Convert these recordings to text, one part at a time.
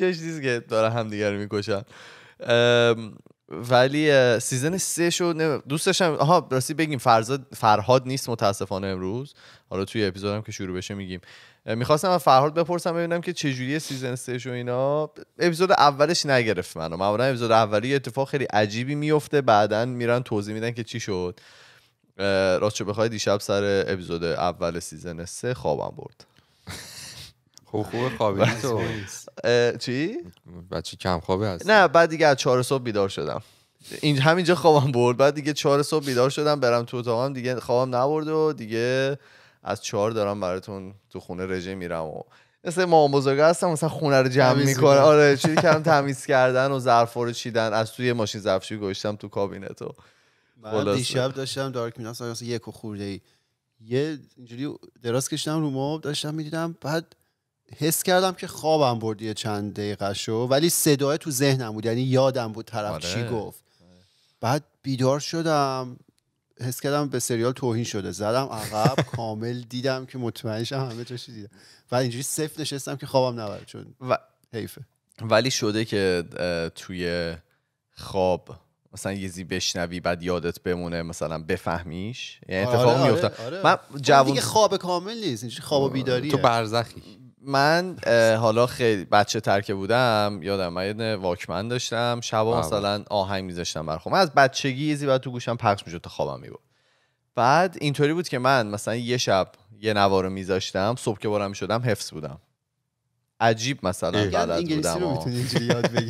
یه چیزی که داره همدیگر رو میکشن ولی سیزن سه شد دوستش آها راستی بگیم فرزاد فرهاد نیست متاسفانه امروز حالا توی اپیزودم که شروع بشه میگیم میخواستم از فرهاد بپرسم ببینم که چجوری سیزن سه شو اینا اپیزود اولش نگرفت منو معمولا اپیزود اولی اتفاق خیلی عجیبی میفته بعدا میرن توضیح میدن که چی شد راست چه بخوای دیشب سر اپیزود اول سیزن سه خوابم برد خب، خوب خوابی تو چی بچه کم خوابه هست نه بعد دیگه از چهار صبح بیدار شدم این همینجا خوابم برد بعد دیگه چهار صبح بیدار شدم برم تو اتاقم دیگه خوابم نبرد و دیگه از چهار دارم براتون تو خونه رژه میرم و مثل ما بزرگ هستم مثلا خونه رو جمع میکنه آره چیزی کم تمیز کردن و ظرفا رو چیدن از توی ماشین ظرفشویی گوشتم تو کابینت و من دیشب داشتم دارک میناس مثلا یک و خورده ای یه اینجوری دراز کشتم رو ماب داشتم میدیدم بعد حس کردم که خوابم برد چند دقیقه شو ولی صدای تو ذهنم بود یعنی یادم بود طرف چی آره. گفت بعد بیدار شدم حس کردم به سریال توهین شده زدم عقب کامل دیدم که مطمئنشم همه چی دیدم و اینجوری صفر نشستم که خوابم نبرد چون و... حیفه ولی شده که توی خواب مثلا یه زی بشنوی بعد یادت بمونه مثلا بفهمیش یعنی آره، اتفاق آره، میفته آره، خب دیگه خواب کامل نیست خواب بیداری تو برزخی من حالا خیلی بچه ترکه بودم یادم من یه واکمن داشتم شبا بله. مثلا آهنگ میذاشتم بر من از بچگی یه زیبا تو گوشم پخش میشد تا خوابم میبود بعد اینطوری بود که من مثلا یه شب یه نوار رو میذاشتم صبح که بارم میشدم حفظ بودم عجیب مثلا بلد بودم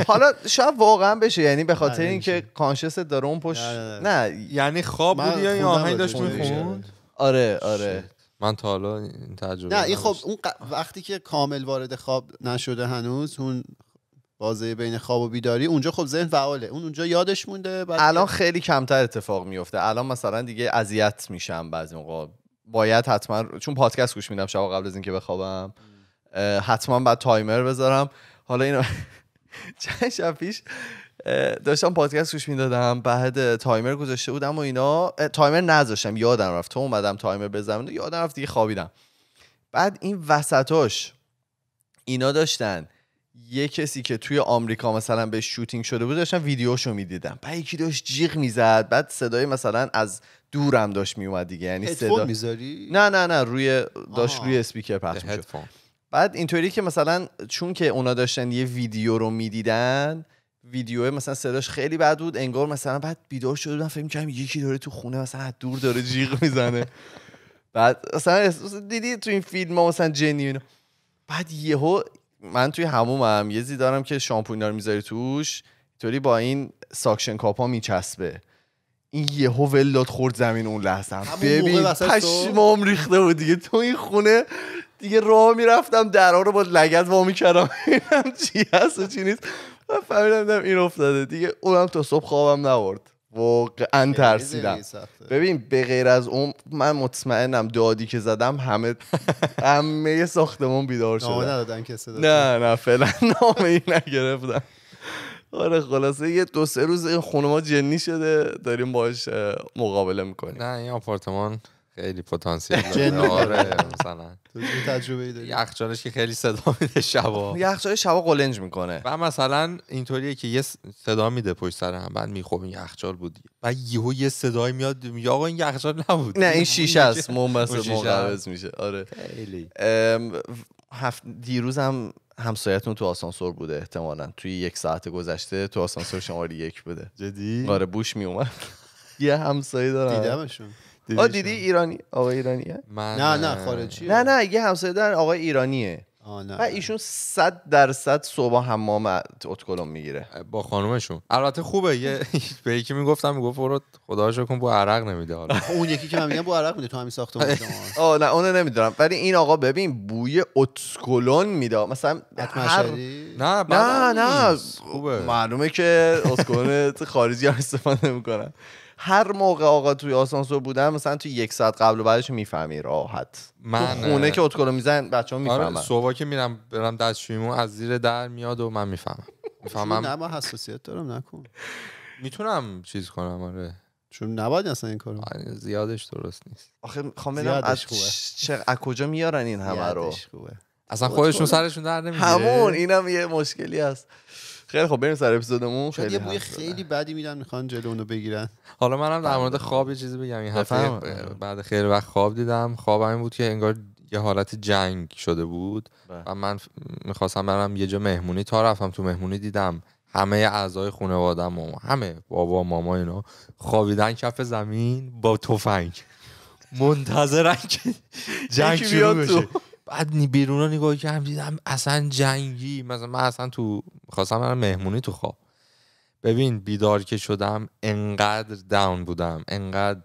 حالا شاید واقعا بشه یعنی به بله، خاطر اینکه کانشست داره اون پشت نه یعنی خواب بودی یا آهنگ داشت میخوند آره آره من تا حالا این تجربه نه خب اون وقتی که کامل وارد خواب نشده هنوز اون بازه بین خواب و بیداری اونجا خب ذهن فعاله اون اونجا یادش مونده الان خیلی کمتر اتفاق میفته الان مثلا دیگه اذیت میشم بعضی موقع باید حتما چون پادکست گوش میدم شب قبل از اینکه بخوابم حتما بعد تایمر بذارم حالا اینو چند شب پیش داشتم پادکست گوش میدادم بعد تایمر گذاشته بودم و اینا تایمر نذاشتم یادم رفت تو اومدم تایمر بزنم یادم رفت دیگه خوابیدم بعد این وسطاش اینا داشتن یه کسی که توی آمریکا مثلا به شوتینگ شده بود داشتن ویدیوشو میدیدم بعد یکی داشت جیغ میزد بعد صدای مثلا از دورم داشت میومد دیگه یعنی صدا میذاری نه نه نه روی داشت روی اسپیکر پخش میشد بعد اینطوری که مثلا چون که اونا داشتن یه ویدیو رو میدیدن ویدیو مثلا صداش خیلی بد بود انگار مثلا بعد بیدار شده بودم فکر کردم یکی داره تو خونه مثلا از دور داره جیغ میزنه بعد مثلا دیدی تو این فیلم ها مثلا جنی بعد یهو من توی همومم یه زی دارم که شامپو اینا رو میذاری توش اینطوری با این ساکشن کاپا میچسبه این یهو داد خورد زمین اون لحظه ببین پشمام ریخته بود دیگه تو این خونه دیگه راه میرفتم درها رو با لگت وا میکردم چی هست و چی نیست من فهمیدم این افتاده دیگه اونم تا صبح خوابم نورد واقعا ترسیدم ببین به غیر از اون من مطمئنم دادی که زدم همه همه ساختمون بیدار شده نامه ندادن نه نه فعلا نامه ای نگرفتم آره خلاصه یه دو سه روز این خونه ما جنی شده داریم باش مقابله میکنیم نه این آپارتمان خیلی پتانسیل داره آره مثلا تو تجربه ای داری یخچالش که خیلی صدا میده شبا خب، یخچال شبا قلنج میکنه و مثلا اینطوریه که یه صدا میده پشت سر هم بعد میخوام این یخچال بودی و یهو یه صدای میاد یا آقا این یخچال نبود نه این شیشه است مومبس مقرز میشه آره خیلی هفت دیروز هم همسایتون تو آسانسور بوده احتمالا توی یک ساعت گذشته تو آسانسور شماره یک بوده جدی آره بوش میومد یه همسایه دارم دیدمشون آ دیدی ایرانی آقای ایرانیه نه نه خارجی نه نه یه همسایه دارن آقای ایرانیه آه و ایشون صد درصد صبح حمام اتکلم میگیره با خانومشون البته خوبه یه به یکی میگفتم میگفت برو خدا شکن بو عرق نمیده حالا خب، اون یکی که من میگم بو عرق میده تو همین ساختمون آه نه اون نمیدونم ولی این آقا ببین بوی اتکلون میده مثلا هر... نه نه نه خوبه معلومه که اتکلون خارجی استفاده میکنن هر موقع آقا توی آسانسور بودم مثلا توی یک ساعت قبل و بعدش میفهمی راحت من تو خونه که اتکلو میزن بچه هم میفهمن آره صبح که میرم برم دستشویمو از زیر در میاد و من میفهمم میفهمم نه با حساسیت دارم نکن میتونم چیز کنم آره چون نباید اصلا این کارو آره، زیادش درست نیست آخه خواهم بدم از چه کجا میارن این همه رو اصلا خودشون سرشون در نمیده همون اینم یه مشکلی است. خیلی خب بریم سر اپیزودمون خیلی یه بوی خیلی بدی میدن میخوان جلو اونو بگیرن حالا منم در مورد بله. خواب یه چیزی بگم این بعد خیلی وقت خواب دیدم خوابم این بود که انگار یه حالت جنگ شده بود بله. و من میخواستم برم یه جا مهمونی تا رفتم تو مهمونی دیدم همه اعضای خانوادم و همه بابا ماما اینا خوابیدن کف زمین با تفنگ منتظرن که جنگ شروع بشه بعد نی بیرون نگاه کردم دیدم اصلا جنگی مثلا من اصلا تو خواستم برم مهمونی تو خواب ببین بیدار که شدم انقدر داون بودم انقدر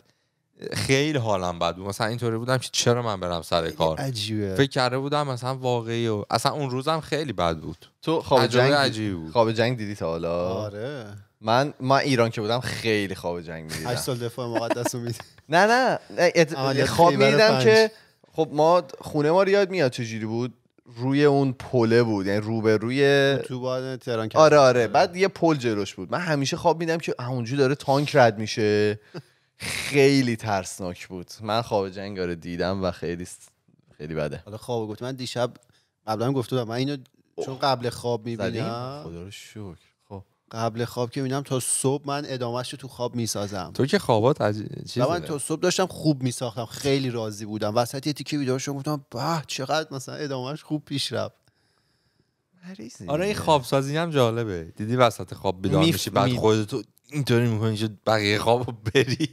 خیلی حالم بد بود مثلا اینطوری بودم که چرا من برم سر کار عجیبه. فکر کرده بودم مثلا واقعی و اصلا اون روزم خیلی بد بود تو خواب جنگ عجیب بود. خواب جنگ دیدی تا حالا آره من ما ایران که بودم خیلی خواب جنگ می‌دیدم 8 سال دفاع مقدس رو نه نه, نه خواب می‌دیدم که خب ما خونه ما ریاد میاد چجوری بود روی اون پله بود یعنی به روی تو تهران آره،, آره آره بعد یه پل جلوش بود من همیشه خواب میدم که اونجا داره تانک رد میشه خیلی ترسناک بود من خواب جنگ دیدم و خیلی خیلی بده حالا خواب گفت من دیشب قبلا گفته بودم من اینو چون قبل خواب میبینم خدا رو شکر قبل خواب که میبینم تا صبح من ادامهش رو تو خواب میسازم تو که خوابات از چیز من تا صبح داشتم خوب میساختم خیلی راضی بودم وسط یه تیکه ویدیو شو گفتم به چقدر مثلا ادامهش خوب پیش رفت آره این خواب سازی هم جالبه دیدی وسط خواب بیدار میشی بعد تو اینطوری میکنی که بقیه خواب بری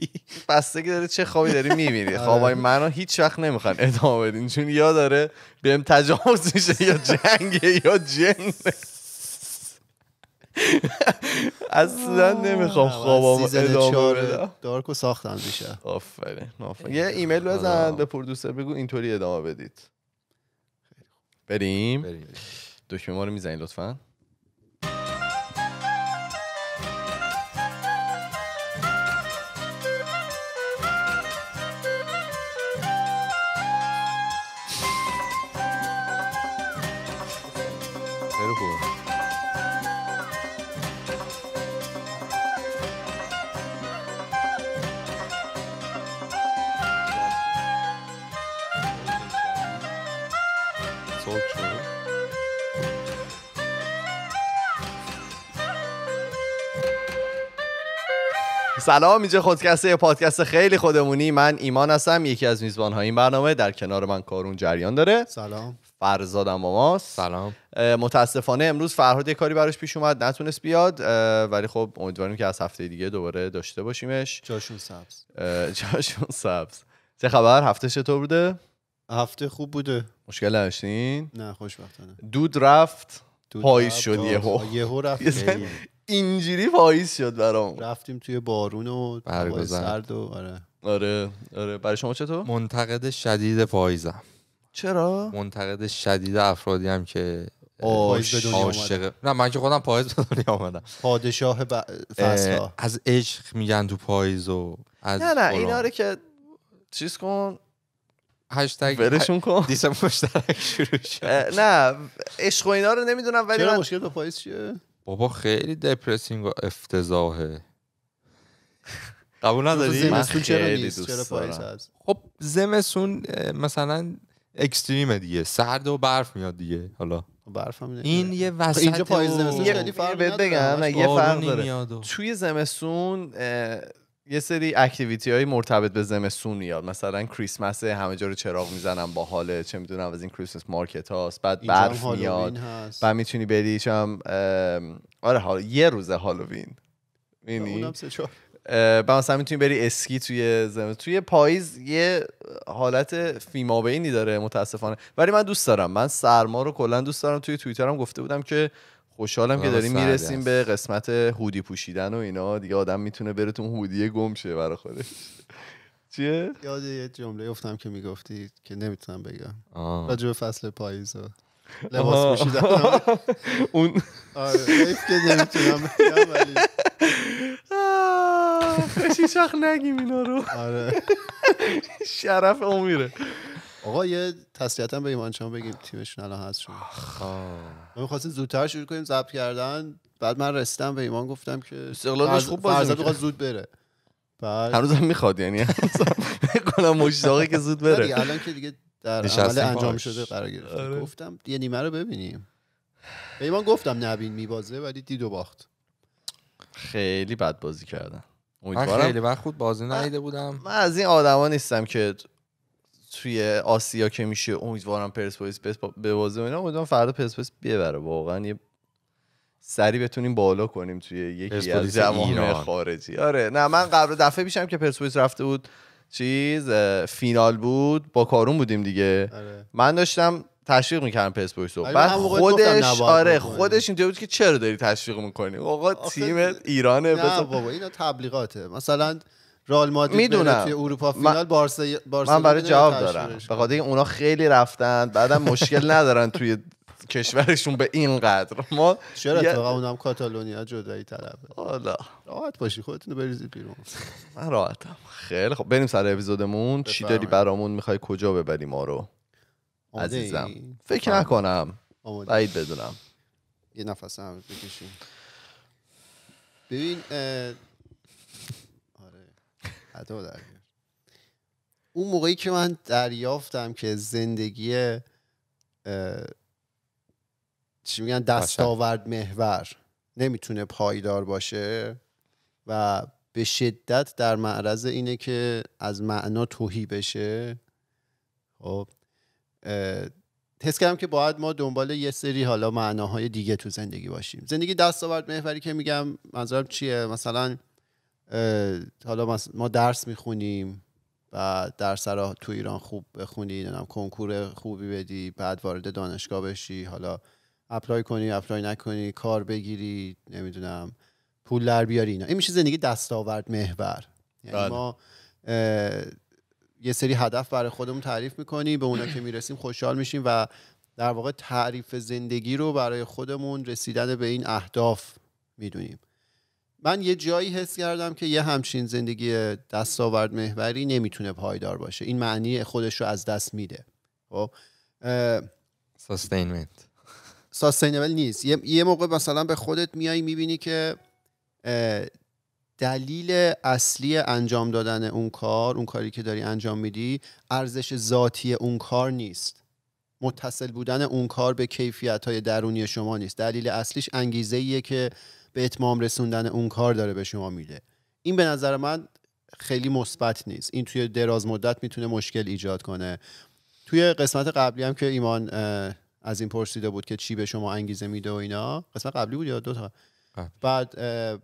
که داره چه خوابی داری میبینی آره. خوابای منو هیچ وقت نمیخوان ادامه بدین چون یا داره بهم تجاوز میشه یا جنگ یا جنگه اصلا نمیخوام خوابم ادامه بدم دارکو ساختن میشه آفرین یه ایمیل آره. بزن به آره. پرودوسر بگو اینطوری ادامه بدید بریم دکمه ما رو میزنید لطفا سلام اینجا خودکسته یه پادکست خیلی خودمونی من ایمان هستم یکی از میزبان های این برنامه در کنار من کارون جریان داره سلام فرزادم با ماست سلام متاسفانه امروز فرهاد یه کاری براش پیش اومد نتونست بیاد ولی خب امیدواریم که از هفته دیگه دوباره داشته باشیمش جاشون سبز جاشون سبز چه خبر هفته چطور بوده هفته خوب بوده مشکل نداشتین نه خوشبختانه دود رفت پایش شد یهو یهو رفت اینجوری پاییز شد برام رفتیم توی بارون و سرد و آره آره آره برای شما چطور منتقد شدید پاییزم چرا منتقد شدید افرادی هم که عاشق نه من که خودم پایز به دنیا آمدم پادشاه ب... از عشق میگن تو پاییز و از نه نه اینا رو که چیز کن هشتگ برشون کن دیسم مشترک شروع شد نه عشق و اینا رو نمیدونم ولی من مشکل تو پایز چیه بابا خیلی دپرسینگ و افتضاحه قبول نداری زمسون چرا نیست چرا خب زمسون مثلا اکستریمه دیگه سرد و برف میاد دیگه حالا خب برف هم این یه وسط اینجا پایز زمسون خیلی فرق بگم یه فرق داره توی زمسون... یه سری اکتیویتی های مرتبط به زمستون میاد مثلا کریسمس همه جا رو چراغ میزنن با حاله چه میدونم از این کریسمس مارکت هاست بعد برف میاد و میتونی بری چم آره حالا یه روز هالووین میبینی بعد مثلا میتونی بری اسکی توی زم توی پاییز یه حالت فیمابینی داره متاسفانه ولی من دوست دارم من سرما رو کلا دوست دارم توی توییترم گفته بودم که خوشحالم که داریم میرسیم به قسمت هودی پوشیدن و اینا دیگه آدم میتونه بره تو هودی گم شه برای خودش چیه یاد یه جمله افتم که میگفتی که نمیتونم بگم راجع فصل پاییز لباس پوشیدن اون آره که نمیتونم نگیم اینا رو آره شرف اون میره آقا یه تسلیتم به ایمان بگیم تیمشون الان هست شد ما خواستیم زودتر شروع کنیم ضبط کردن بعد من رسیدم به ایمان گفتم که استقلالش خوب بازی زود بره بعد هنوز هم میخواد یعنی کنم مشتاقه که زود بره الان که دیگه در عمل انجام آره. شده قرار گرفت آره. گفتم یه نیمه رو ببینیم به ایمان گفتم نبین میبازه ولی دید و باخت خیلی بد بازی کردن خیلی وقت خود بازی نیده بودم من از این آدما نیستم که توی آسیا که میشه امیدوارم پرسپولیس به و اینا امیدوارم فردا پرسپولیس ببره واقعا یه سری بتونیم بالا کنیم توی یکی از جوامع خارجی آره نه من قبل دفعه میشم که پرسپولیس رفته بود چیز فینال بود با کارون بودیم دیگه آره. من داشتم تشویق میکردم پرسپولیس رو آره، بعد خودش آره خودش اینجا بود که چرا داری تشویق میکنی آقا تیم ایرانه نه بابا اینا تبلیغاته مثلا رئال مادرید میدونم توی اروپا فینال بارسا بارسا من برای جواب دارم به اونا خیلی رفتن بعدم مشکل ندارن توی کشورشون به این قدر ما چرا یه... تو اونم کاتالونیا جدایی طلبه حالا راحت باشی خودتونو بریزید بیرون من راحتم خیلی خب بریم سر اپیزودمون چی داری برامون میخوای کجا ببری ما رو عزیزم فکر نکنم بعید بدونم یه نفس هم بکشیم ببین اون موقعی که من دریافتم که زندگی چی میگن دستاورد محور نمیتونه پایدار باشه و به شدت در معرض اینه که از معنا توهی بشه خب حس کردم که باید ما دنبال یه سری حالا معناهای دیگه تو زندگی باشیم زندگی دستاورد محوری که میگم منظورم چیه مثلا حالا ما درس میخونیم و درس را تو ایران خوب بخونی نمیدونم کنکور خوبی بدی بعد وارد دانشگاه بشی حالا اپلای کنی اپلای نکنی کار بگیری نمیدونم پول در بیاری اینا این میشه زندگی دستاورد محور یعنی بله. ما یه سری هدف برای خودمون تعریف میکنیم به اونا که میرسیم خوشحال میشیم و در واقع تعریف زندگی رو برای خودمون رسیدن به این اهداف میدونیم من یه جایی حس کردم که یه همچین زندگی دستاورد محوری نمیتونه پایدار باشه این معنی خودش رو از دست میده خب سستینمنت نیست یه،, موقع مثلا به خودت میای میبینی که دلیل اصلی انجام دادن اون کار اون کاری که داری انجام میدی ارزش ذاتی اون کار نیست متصل بودن اون کار به کیفیت های درونی شما نیست دلیل اصلیش انگیزه ایه که به اتمام رسوندن اون کار داره به شما میده این به نظر من خیلی مثبت نیست این توی دراز مدت میتونه مشکل ایجاد کنه توی قسمت قبلی هم که ایمان از این پرسیده بود که چی به شما انگیزه میده و اینا قسمت قبلی بود یا دو تا بعد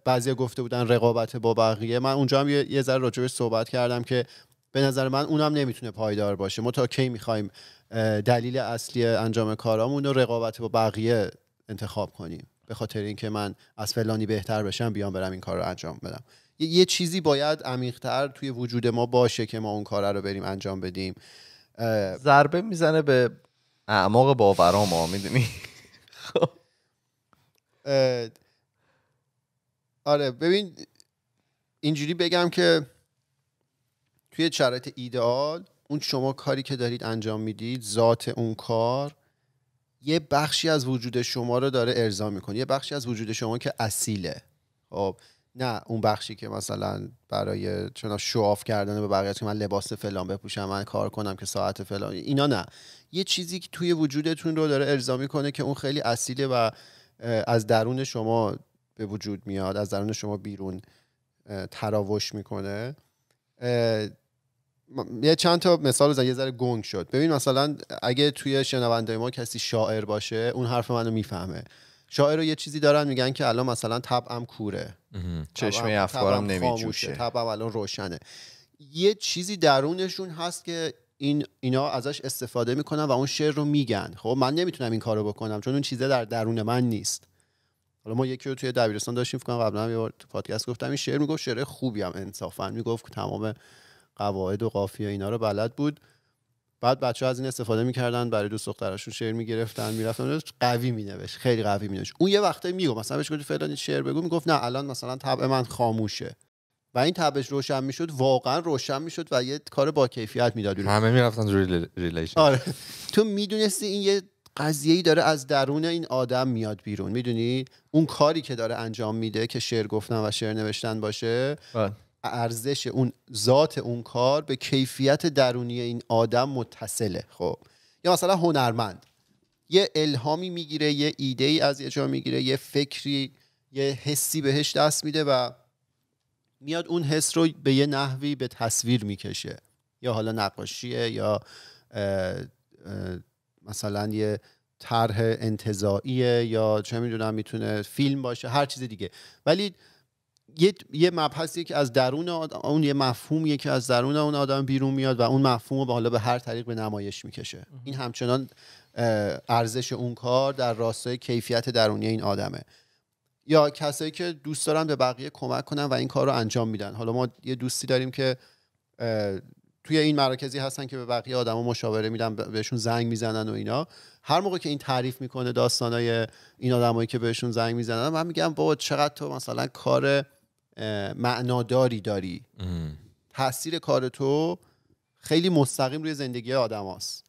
بعضی گفته بودن رقابت با بقیه من اونجا هم یه, ذره راجبش صحبت کردم که به نظر من اونم نمیتونه پایدار باشه ما تا کی میخوایم دلیل اصلی انجام کارامون رو رقابت با بقیه انتخاب کنیم به خاطر اینکه من از فلانی بهتر بشم بیام برم این کار رو انجام بدم یه چیزی باید عمیقتر توی وجود ما باشه که ما اون کار رو بریم انجام بدیم ضربه میزنه به اعماق باورا ما میدونی خب. آره ببین اینجوری بگم که توی شرایط ایدئال اون شما کاری که دارید انجام میدید ذات اون کار یه بخشی از وجود شما رو داره ارضا میکنه یه بخشی از وجود شما که اصیله خب نه اون بخشی که مثلا برای چون شواف کردن به بقیه که من لباس فلان بپوشم من کار کنم که ساعت فلان اینا نه یه چیزی که توی وجودتون رو داره ارضا میکنه که اون خیلی اصیله و از درون شما به وجود میاد از درون شما بیرون تراوش میکنه یه چند تا مثال بزن یه ذره گنگ شد ببین مثلا اگه توی شنونده ما کسی شاعر باشه اون حرف منو میفهمه شاعر رو یه چیزی دارن میگن که الان مثلا طبعم کوره چشمه افکارم نمیجوشه طبعم الان روشنه یه چیزی درونشون هست که این اینا ازش استفاده میکنن و اون شعر رو میگن خب من نمیتونم این کارو بکنم چون اون چیزه در درون من نیست حالا ما یکی رو توی دبیرستان داشتیم فکر کنم قبلا یه بار پادکست گفتم این شعر میگفت شعر خوبی انصافا میگفت تمام قواعد و قافیه اینا رو بلد بود بعد بچه ها از این استفاده میکردن برای دوست دخترشون شعر میگرفتن میرفتن قوی مینوشت خیلی قوی مینوشت اون یه وقته میگو مثلا بهش گفت فلان شعر بگو میگفت نه الان مثلا طبع من خاموشه و این تبش روشن میشد واقعا روشن میشد و یه کار با کیفیت میداد همه میرفتن روی ریلیشن آره تو میدونستی این یه قضیه داره از درون این آدم میاد بیرون میدونی اون کاری که داره انجام میده که شعر گفتن و شعر نوشتن باشه بله. ارزش اون ذات اون کار به کیفیت درونی این آدم متصله خب یا مثلا هنرمند یه الهامی میگیره یه ایده ای از یه جا میگیره یه فکری یه حسی بهش دست میده و میاد اون حس رو به یه نحوی به تصویر میکشه یا حالا نقاشیه یا مثلا یه طرح انتظاییه یا چه میدونم میتونه فیلم باشه هر چیز دیگه ولی یه یه از درون اون یه مفهوم یکی از درون اون آدم بیرون میاد و اون مفهوم رو به به هر طریق به نمایش میکشه این همچنان ارزش اون کار در راستای کیفیت درونی این آدمه یا کسایی که دوست دارن به بقیه کمک کنن و این کار رو انجام میدن حالا ما یه دوستی داریم که توی این مراکزی هستن که به بقیه آدما مشاوره میدن بهشون زنگ میزنن و اینا هر موقع که این تعریف میکنه داستانای این آدمایی که بهشون زنگ میزنن من میگم بابا چقدر تو مثلا کار معناداری داری تاثیر کار تو خیلی مستقیم روی زندگی آدم هست.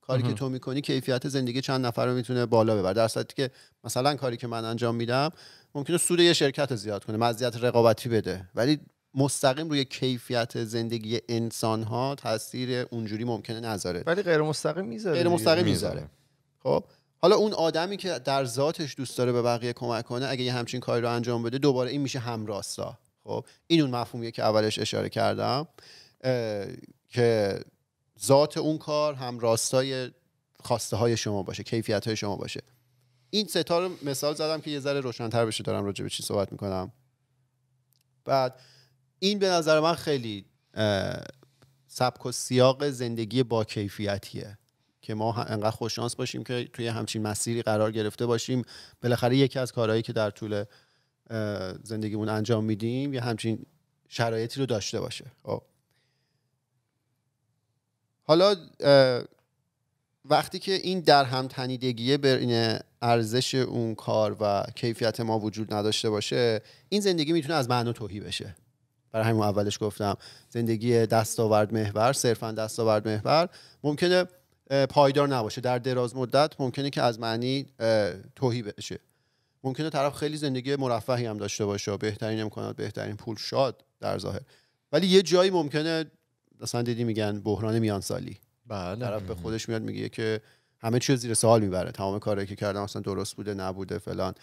کاری که تو میکنی کیفیت زندگی چند نفر رو میتونه بالا ببر در صورتی که مثلا کاری که من انجام میدم ممکنه سود یه شرکت رو زیاد کنه مزیت رقابتی بده ولی مستقیم روی کیفیت زندگی انسان ها تاثیر اونجوری ممکنه نذاره ولی غیر مستقیم میذاره غیر مستقیم میذاره خب حالا اون آدمی که در ذاتش دوست داره به بقیه کمک کنه اگه یه همچین کاری رو انجام بده دوباره این میشه همراستا خب این اون مفهومیه که اولش اشاره کردم که ذات اون کار هم راستای خواسته های شما باشه کیفیت های شما باشه این ستا رو مثال زدم که یه ذره روشنتر بشه دارم راجع به چی صحبت میکنم بعد این به نظر من خیلی سبک و سیاق زندگی با کیفیتیه که ما انقدر خوششانس باشیم که توی همچین مسیری قرار گرفته باشیم بالاخره یکی از کارهایی که در طول زندگیمون انجام میدیم یه همچین شرایطی رو داشته باشه خب. حالا وقتی که این در هم تنیدگی این ارزش اون کار و کیفیت ما وجود نداشته باشه این زندگی میتونه از معنا توهی بشه برای همین اولش گفتم زندگی دستاورد محور صرفا دستاورد محور ممکنه پایدار نباشه در دراز مدت ممکنه که از معنی توهی بشه ممکنه طرف خیلی زندگی مرفهی هم داشته باشه بهترین امکانات بهترین پول شاد در ظاهر ولی یه جایی ممکنه مثلا دیدی میگن بحران میانسالی بله طرف به خودش میاد میگه که همه چیز زیر سوال میبره تمام کاری که کردم اصلا درست بوده نبوده فلان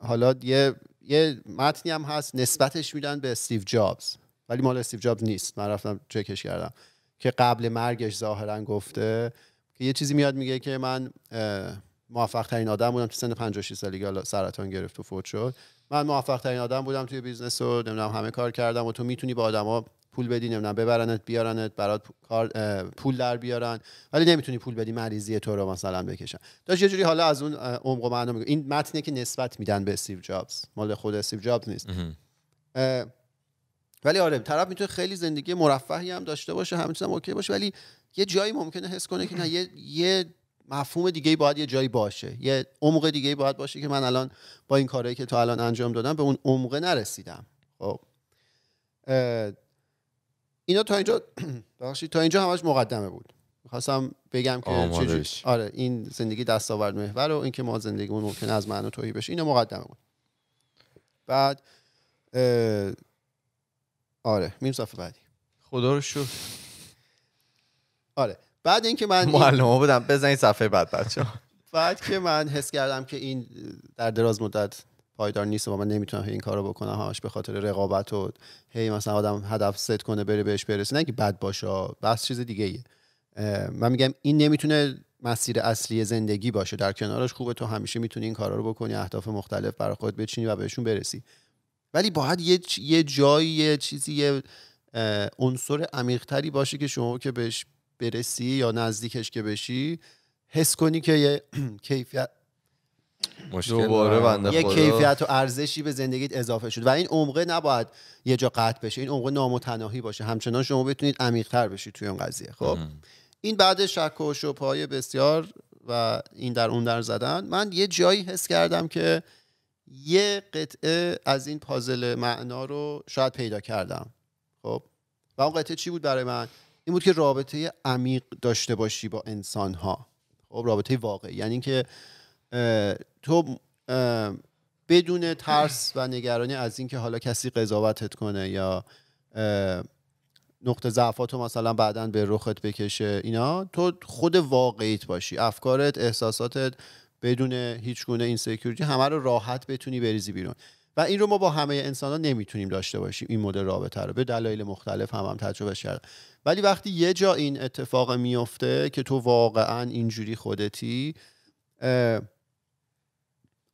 حالا یه یه متنی هم هست نسبتش میدن به استیو جابز ولی مال استیو جابز نیست من رفتم چکش کردم که قبل مرگش ظاهرا گفته که یه چیزی میاد میگه که من موفق ترین آدم بودم تو سن 56 سالگی سرطان گرفت و فوت شد من موفق ترین آدم بودم توی بیزنس و نمیدونم همه کار کردم و تو میتونی با آدما پول بدی نمیدونم ببرنت بیارنت برات کار پول در بیارن ولی نمیتونی پول بدی مریضی تو رو مثلا بکشن داشت یه جوری حالا از اون عمق و معنا این متنی که نسبت میدن به استیو جابز مال خود استیو جابز نیست ولی آره طرف میتونه خیلی زندگی مرفهی هم داشته باشه همینطور هم اوکی باشه ولی یه جایی ممکنه حس کنه که نه یه, یه مفهوم دیگه باید یه جایی باشه یه عمق دیگه باید باشه که من الان با این کارهایی که تا الان انجام دادم به اون عمق نرسیدم خب اینا تا اینجا تا اینجا همش مقدمه بود میخواستم بگم که آره این زندگی دستاورد محور و اینکه ما زندگیمون ممکن از معنا توهی بشه اینا مقدمه بود بعد آره میریم صفحه بعدی خدا رو شو آره بعد اینکه من معلم بودم بزنید صفحه بعد بچه بعد که من حس کردم که این در دراز مدت پایدار نیست و من نمیتونم این کارو بکنم همش به خاطر رقابت و هی مثلا آدم هدف ست کنه بره بهش برسه نه که بد باشه بس چیز دیگه ایه. من میگم این نمیتونه مسیر اصلی زندگی باشه در کنارش خوبه تو همیشه میتونی این کارا رو بکنی اهداف مختلف برای خودت بچینی و بهشون برسی ولی باید یه, یه جایی یه چیزی یه عنصر عمیقتری باشه که شما که بهش برسی یا نزدیکش که بشی حس کنی که یه کیفیت دوباره بنده یه کیفیت و ارزشی به زندگیت اضافه شد و این عمقه نباید یه جا قطع بشه این عمقه نامتناهی باشه همچنان شما بتونید عمیقتر بشید توی اون قضیه خب این بعد شک و شپای بسیار و این در اون در زدن من یه جایی حس کردم که یه قطعه از این پازل معنا رو شاید پیدا کردم خب و اون قطعه چی بود برای من این بود که رابطه عمیق داشته باشی با انسان ها خب رابطه واقعی یعنی اینکه تو بدون ترس و نگرانی از اینکه حالا کسی قضاوتت کنه یا نقطه ضعفاتو مثلا بعدا به رخت بکشه اینا تو خود واقعیت باشی افکارت احساساتت بدون هیچ گونه سکیوریتی همه رو راحت بتونی بریزی بیرون و این رو ما با همه انسان ها نمیتونیم داشته باشیم این مدل رابطه رو به دلایل مختلف هم هم تجربه کردم ولی وقتی یه جا این اتفاق میفته که تو واقعا اینجوری خودتی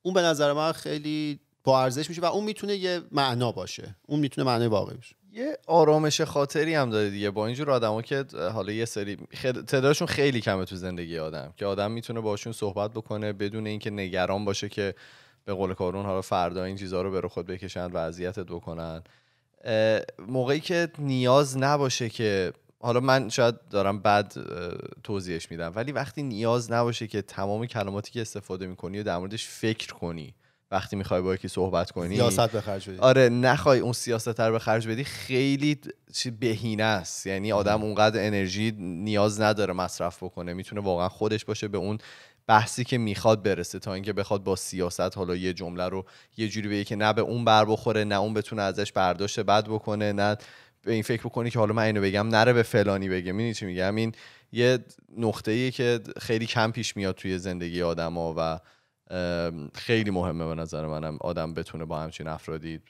اون به نظر من خیلی با ارزش میشه و اون میتونه یه معنا باشه اون میتونه معنای واقعی باشه یه آرامش خاطری هم داره دیگه با اینجور ها که حالا یه سری تعدادشون خیلی کمه تو زندگی آدم که آدم میتونه باشون صحبت بکنه بدون اینکه نگران باشه که به قول کارون حالا فردا این چیزها رو برو خود بکشن و اذیتت بکنن موقعی که نیاز نباشه که حالا من شاید دارم بد توضیحش میدم ولی وقتی نیاز نباشه که تمام کلماتی که استفاده میکنی و در موردش فکر کنی وقتی میخوای با یکی صحبت کنی سیاست به بدی آره نخوای اون سیاست رو به خرج بدی خیلی بهینه است یعنی آدم اونقدر انرژی نیاز نداره مصرف بکنه میتونه واقعا خودش باشه به اون بحثی که میخواد برسه تا اینکه بخواد با سیاست حالا یه جمله رو یه جوری به که نه به اون بر بخوره نه اون بتونه ازش برداشت بد بکنه نه به این فکر بکنی که حالا من اینو بگم نره به فلانی بگه میدونی چی میگم این یه نقطه‌ایه که خیلی کم پیش میاد توی زندگی آدم‌ها و خیلی مهمه به نظر منم آدم بتونه با همچین افرادی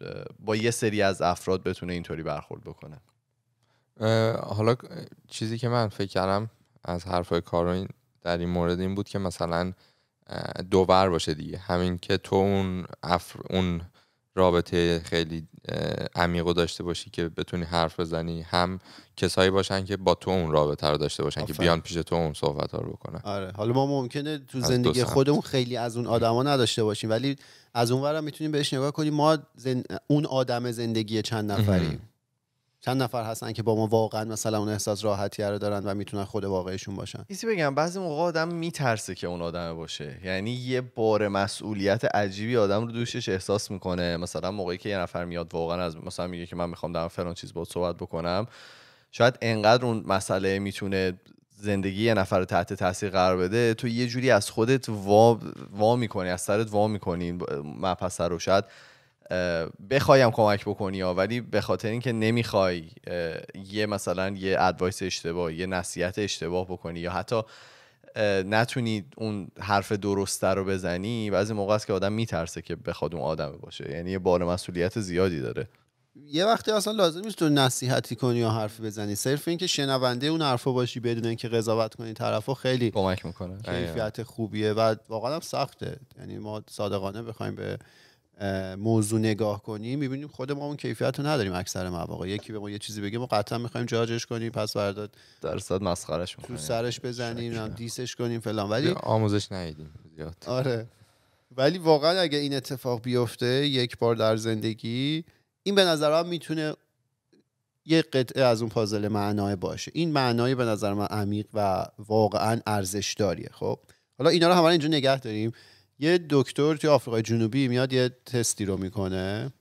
با یه سری از افراد بتونه اینطوری برخورد بکنه حالا چیزی که من فکر کردم از حرفای کارو در این مورد این بود که مثلا دوور باشه دیگه همین که تو اون اون رابطه خیلی عمیق داشته باشی که بتونی حرف بزنی هم کسایی باشن که با تو اون رابطه رو داشته باشن که بیان پیش تو اون صحبت ها رو بکنن آره حالا ما ممکنه تو زندگی خودمون خیلی از اون آدما نداشته باشیم ولی از اونورم میتونیم بهش نگاه کنیم ما اون آدم زندگی چند نفریم چند نفر هستن که با ما واقعا مثلا اون احساس راحتی رو دارن و میتونن خود واقعیشون باشن کسی بگم بعضی موقع آدم میترسه که اون آدم باشه یعنی یه بار مسئولیت عجیبی آدم رو دوشش احساس میکنه مثلا موقعی که یه نفر میاد واقعا از مثلا میگه که من میخوام در فلان چیز با صحبت بکنم شاید انقدر اون مسئله میتونه زندگی یه نفر تحت تاثیر قرار بده تو یه جوری از خودت وا, وا میکنی از سرت وا میکنی مبحث رو شاید بخوایم کمک بکنی ها ولی به خاطر اینکه نمیخوای یه مثلا یه ادوایس اشتباه یه نصیحت اشتباه بکنی یا حتی نتونی اون حرف درسته رو بزنی بعضی موقع است که آدم میترسه که بخواد اون آدم باشه یعنی یه بار مسئولیت زیادی داره یه وقتی اصلا لازم نیست تو نصیحتی کنی یا حرفی بزنی صرف اینکه شنونده اون حرفو باشی بدون اینکه قضاوت کنی طرفو خیلی کمک میکنه کیفیت آره. خوبیه و واقعا سخته یعنی ما صادقانه بخوایم به موضوع نگاه کنیم میبینیم خود ما اون کیفیت رو نداریم اکثر مواقع یکی به ما یه چیزی بگه ما قطعا میخوایم جاجش کنیم پس برداد صد مسخرش میکنیم تو سرش بزنیم هم دیسش کنیم فلان ولی آموزش ندیدیم آره ولی واقعا اگه این اتفاق بیفته یک بار در زندگی این به نظر من میتونه یه قطعه از اون پازل معنای باشه این معنای به نظر من عمیق و واقعا ارزش خب حالا اینا رو همه اینجا نگه داریم یه دکتر توی آفریقای جنوبی میاد یه تستی رو میکنه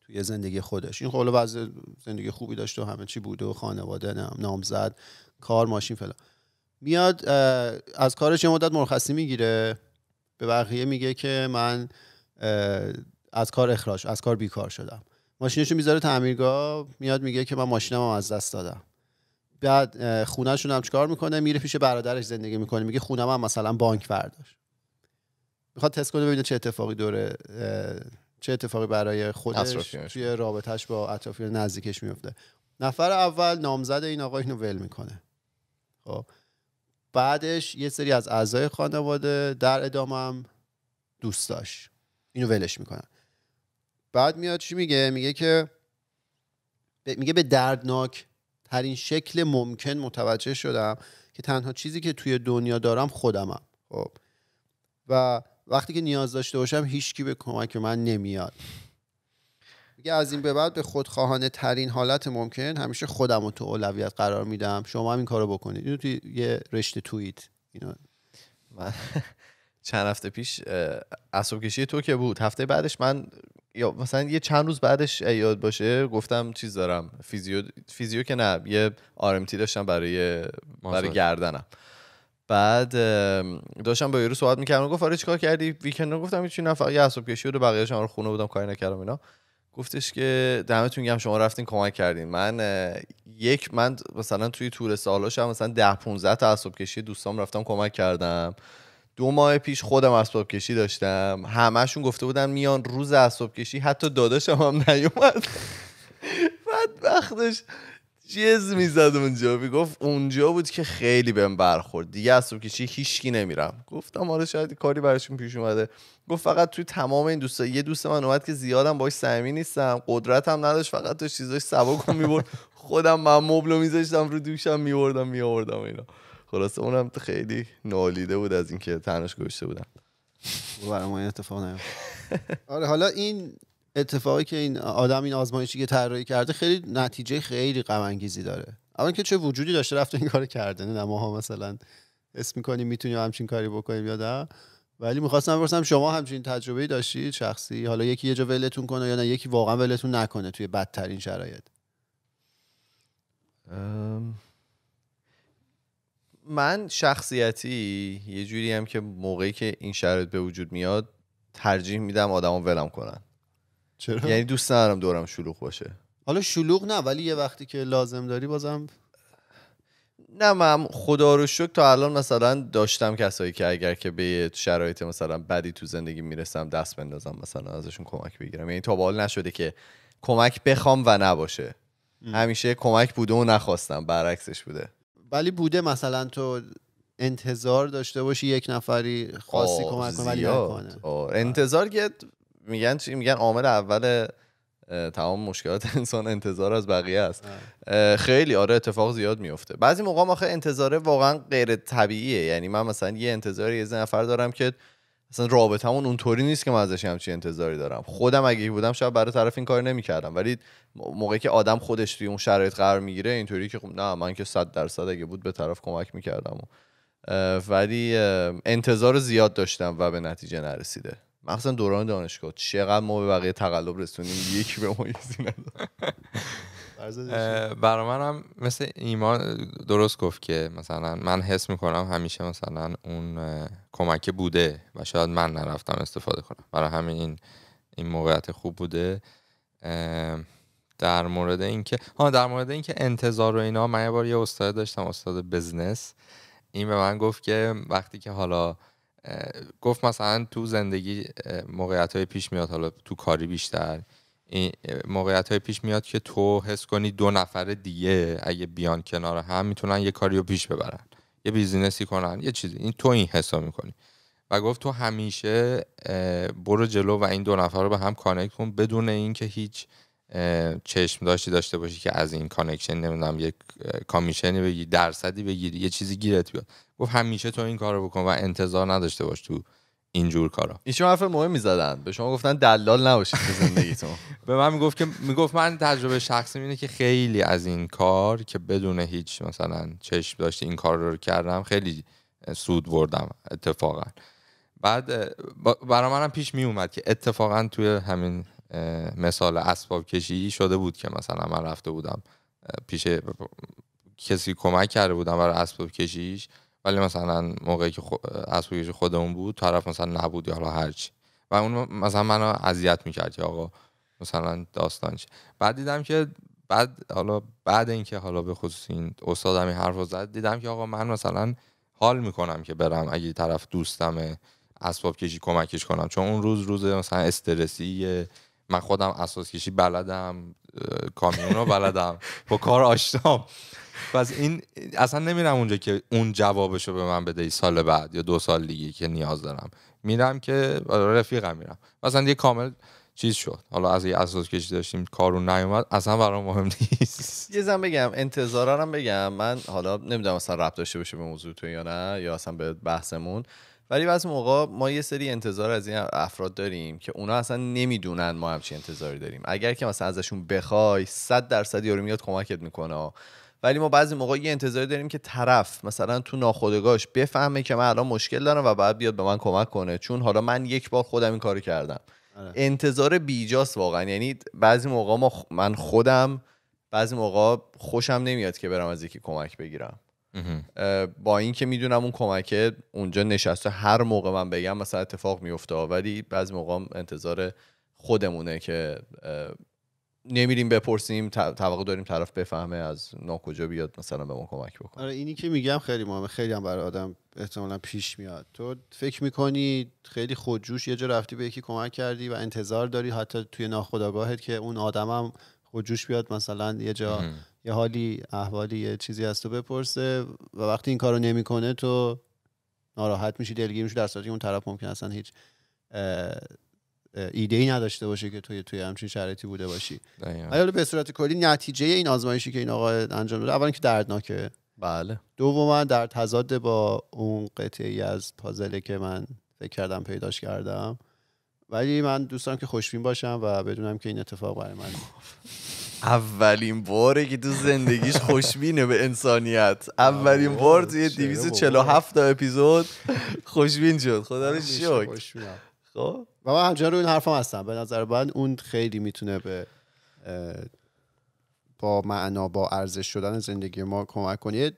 توی زندگی خودش این قول خب وضع زندگی خوبی داشت و همه چی بوده و خانواده نامزد کار ماشین فلان میاد از کارش یه مدت مرخصی میگیره به بقیه میگه که من از کار اخراج از کار بیکار شدم ماشینش رو میذاره تعمیرگاه میاد میگه که من ماشینم هم از دست دادم بعد خونهشون هم چیکار میکنه میره پیش برادرش زندگی میکنه میگه خونه هم مثلا بانک برداشت میخواد تست کنه ببینه چه اتفاقی دوره چه اتفاقی برای خودش توی رابطهش با اطرافیان نزدیکش میفته نفر اول نامزد این آقا اینو ول میکنه خب بعدش یه سری از اعضای خانواده در ادامه هم دوست داشت اینو ولش میکنن بعد میاد چی میگه میگه که میگه به دردناک ترین شکل ممکن متوجه شدم که تنها چیزی که توی دنیا دارم خودمم خب و وقتی که نیاز داشته باشم هیچکی به کمک من نمیاد میگه از این به بعد به خودخواهانه ترین حالت ممکن همیشه خودم رو تو اولویت قرار میدم شما هم این کارو بکنید اینو توی یه رشته توییت اینو من چند هفته پیش اصاب کشی تو که بود هفته بعدش من یا مثلا یه چند روز بعدش یاد باشه گفتم چیز دارم فیزیو فیزیو که نه یه آرمتی داشتم برای برای گردنم بعد داشتم با یورو صحبت میکردم گفت آره چیکار کردی ویکند گفتم هیچ نه فقط یه حساب کشی و بقیه شما آره رو خونه بودم کاری نکردم اینا گفتش که دمتون گم شما رفتین کمک کردین من یک من مثلا توی تور سالاشم مثلا 10 15 تا عصب کشی دوستام رفتم کمک کردم دو ماه پیش خودم اسباب کشی داشتم همهشون گفته بودن میان روز اسباب کشی حتی داداشم هم نیومد بدبختش جز میزد اونجا میگفت اونجا بود که خیلی بهم برخورد دیگه از که کشی هیچکی نمیرم گفتم آره شاید کاری براشون پیش اومده گفت فقط توی تمام این دوستا یه دوست من اومد که زیادم باش سمی نیستم قدرتم نداشت فقط تو چیزاش سبک میبرد خودم من مبلو میذاشتم رو دوشم میوردم میآوردم اینا خلاصه اونم خیلی نالیده بود از اینکه تنش گوشته بودم برای ما اتفاق آره حالا این اتفاقی که این آدم این آزمایشی که طراحی کرده خیلی نتیجه خیلی غم انگیزی داره اما که چه وجودی داشته رفته این کار کرده نه ماها مثلا اسم میکنیم میتونیم همچین کاری بکنیم یا نه ولی میخواستم بپرسم شما همچین تجربه داشتید شخصی حالا یکی یه جا ولتون کنه یا نه یکی واقعا ولتون نکنه توی بدترین شرایط من شخصیتی یه جوری هم که موقعی که این شرایط به وجود میاد ترجیح میدم آدمو ولم کنن چرا یعنی دوست ندارم دورم شلوغ باشه حالا شلوغ نه ولی یه وقتی که لازم داری بازم نه من خدا رو شکر تا الان مثلا داشتم کسایی که اگر که به شرایط مثلا بدی تو زندگی میرسم دست بندازم مثلا ازشون کمک بگیرم یعنی تا به حال نشده که کمک بخوام و نباشه همیشه کمک بوده و نخواستم برعکسش بوده ولی بوده مثلا تو انتظار داشته باشی یک نفری خاصی کمک کنه ولی نکنه انتظار که میگن چی میگن عامل اول تمام مشکلات انسان انتظار از بقیه است خیلی آره اتفاق زیاد میفته بعضی موقع خیلی انتظاره واقعا غیر طبیعیه یعنی من مثلا یه انتظاری از نفر دارم که مثلا رابطمون اونطوری نیست که من ازش همچی انتظاری دارم خودم اگه بودم شاید برای طرف این کار نمیکردم ولی موقعی که آدم خودش توی اون شرایط قرار میگیره اینطوری که خب نه من که صد درصد اگه بود به طرف کمک میکردم ولی انتظار زیاد داشتم و به نتیجه نرسیده مخصوصا دوران دانشگاه چقدر ما به بقیه تقلب رسونیم یکی به ما برای من منم مثل ایمان درست گفت که مثلا من حس میکنم همیشه مثلا اون کمک بوده و شاید من نرفتم استفاده کنم برای همین این موقعیت خوب بوده در مورد اینکه ها در مورد اینکه انتظار و اینا من یه بار یه استاد داشتم استاد بزنس این به من گفت که وقتی که حالا گفت مثلا تو زندگی موقعیت های پیش میاد حالا تو کاری بیشتر این موقعیت های پیش میاد که تو حس کنی دو نفر دیگه اگه بیان کنار هم میتونن یه کاری رو پیش ببرن یه بیزینسی کنن یه چیزی این تو این حسا میکنی و گفت تو همیشه برو جلو و این دو نفر رو به هم کانکت کن بدون اینکه هیچ چشم داشتی داشته باشی که از این کانکشن نمیدونم یک کامیشنی بگیری درصدی بگیری یه چیزی گیرت بیاد گفت همیشه تو این کارو بکن و انتظار نداشته باش تو اینجور کارا ایشون حرف مهمی زدن به شما گفتن دلال نباشید تو زندگیتون به من میگفت که میگفت من تجربه شخصی اینه که خیلی از این کار که بدون هیچ مثلا چشم داشتی این کار رو کردم خیلی سود بردم اتفاقا بعد برا منم پیش میومد که اتفاقا توی همین مثال اسباب کشی شده بود که مثلا من رفته بودم پیش کسی کمک کرده بودم برای اسباب کشیش ولی مثلا موقعی که خو... از خودمون بود طرف مثلا نبود یا حالا هرچی و اون مثلا منو اذیت میکرد که آقا مثلا داستان چی بعد دیدم که بعد حالا بعد اینکه حالا به خصوص این استادم این رو زد دیدم که آقا من مثلا حال میکنم که برم اگه طرف دوستمه اسباب کشی کمکش کنم چون اون روز روز مثلا استرسیه من خودم اساس کشی بلدم کامیون رو بلدم با کار آشنام پس این اصلا نمیرم اونجا که اون جوابشو به من بده سال بعد یا دو سال دیگه که نیاز دارم میرم که آره، رفیقم میرم مثلا یه کامل چیز شد حالا از یه اساس کشی داشتیم کارون نیومد اصلا برام مهم نیست یه زن بگم انتظارم بگم من حالا نمیدونم اصلا ربط داشته باشه به موضوع تو یا نه یا اصلا به بحثمون ولی بعضی موقع ما یه سری انتظار از این افراد داریم که اونا اصلا نمیدونن ما همچین انتظاری داریم اگر که مثلا ازشون بخوای 100 درصد یارو میاد کمکت میکنه ولی ما بعضی موقع یه انتظاری داریم که طرف مثلا تو ناخودگاهش بفهمه که من الان مشکل دارم و بعد بیاد به من کمک کنه چون حالا من یک بار خودم این کارو کردم آره. انتظار بیجاست واقعا یعنی بعضی موقع ما من خودم بعضی موقع خوشم نمیاد که برم از یکی کمک بگیرم با اینکه میدونم اون کمکه اونجا نشسته هر موقع من بگم مثلا اتفاق میفته ولی بعضی موقع انتظار خودمونه که نمیریم بپرسیم توقع داریم طرف بفهمه از ناکجا بیاد مثلا به ما کمک بکنه آره اینی که میگم خیلی مهمه خیلی هم برای آدم احتمالا پیش میاد تو فکر میکنی خیلی خودجوش یه جا رفتی به یکی کمک کردی و انتظار داری حتی توی ناخداگاهت که اون آدمم خودجوش بیاد مثلا یه جا یه حالی احوالی یه چیزی از تو بپرسه و وقتی این کارو نمیکنه تو ناراحت میشی دلگیر میشی در صورتی اون طرف ممکن اصلا هیچ ایده ای نداشته باشه که توی توی همچین شرایطی بوده باشی ولی به صورت کلی نتیجه این آزمایشی که این آقا انجام داده اولا که دردناکه بله دوما در تضاد با اون قطعه از پازله که من فکر کردم پیداش کردم ولی من دوست که خوشبین باشم و بدونم که این اتفاق برای من اولین باره که تو زندگیش خوشبینه به انسانیت اولین بار توی 247 تا اپیزود خوشبین شد خدا رو شکر خب و من همچنان رو این حرفم هستم به نظر من اون خیلی میتونه به با معنا با ارزش شدن زندگی ما کمک کنه یه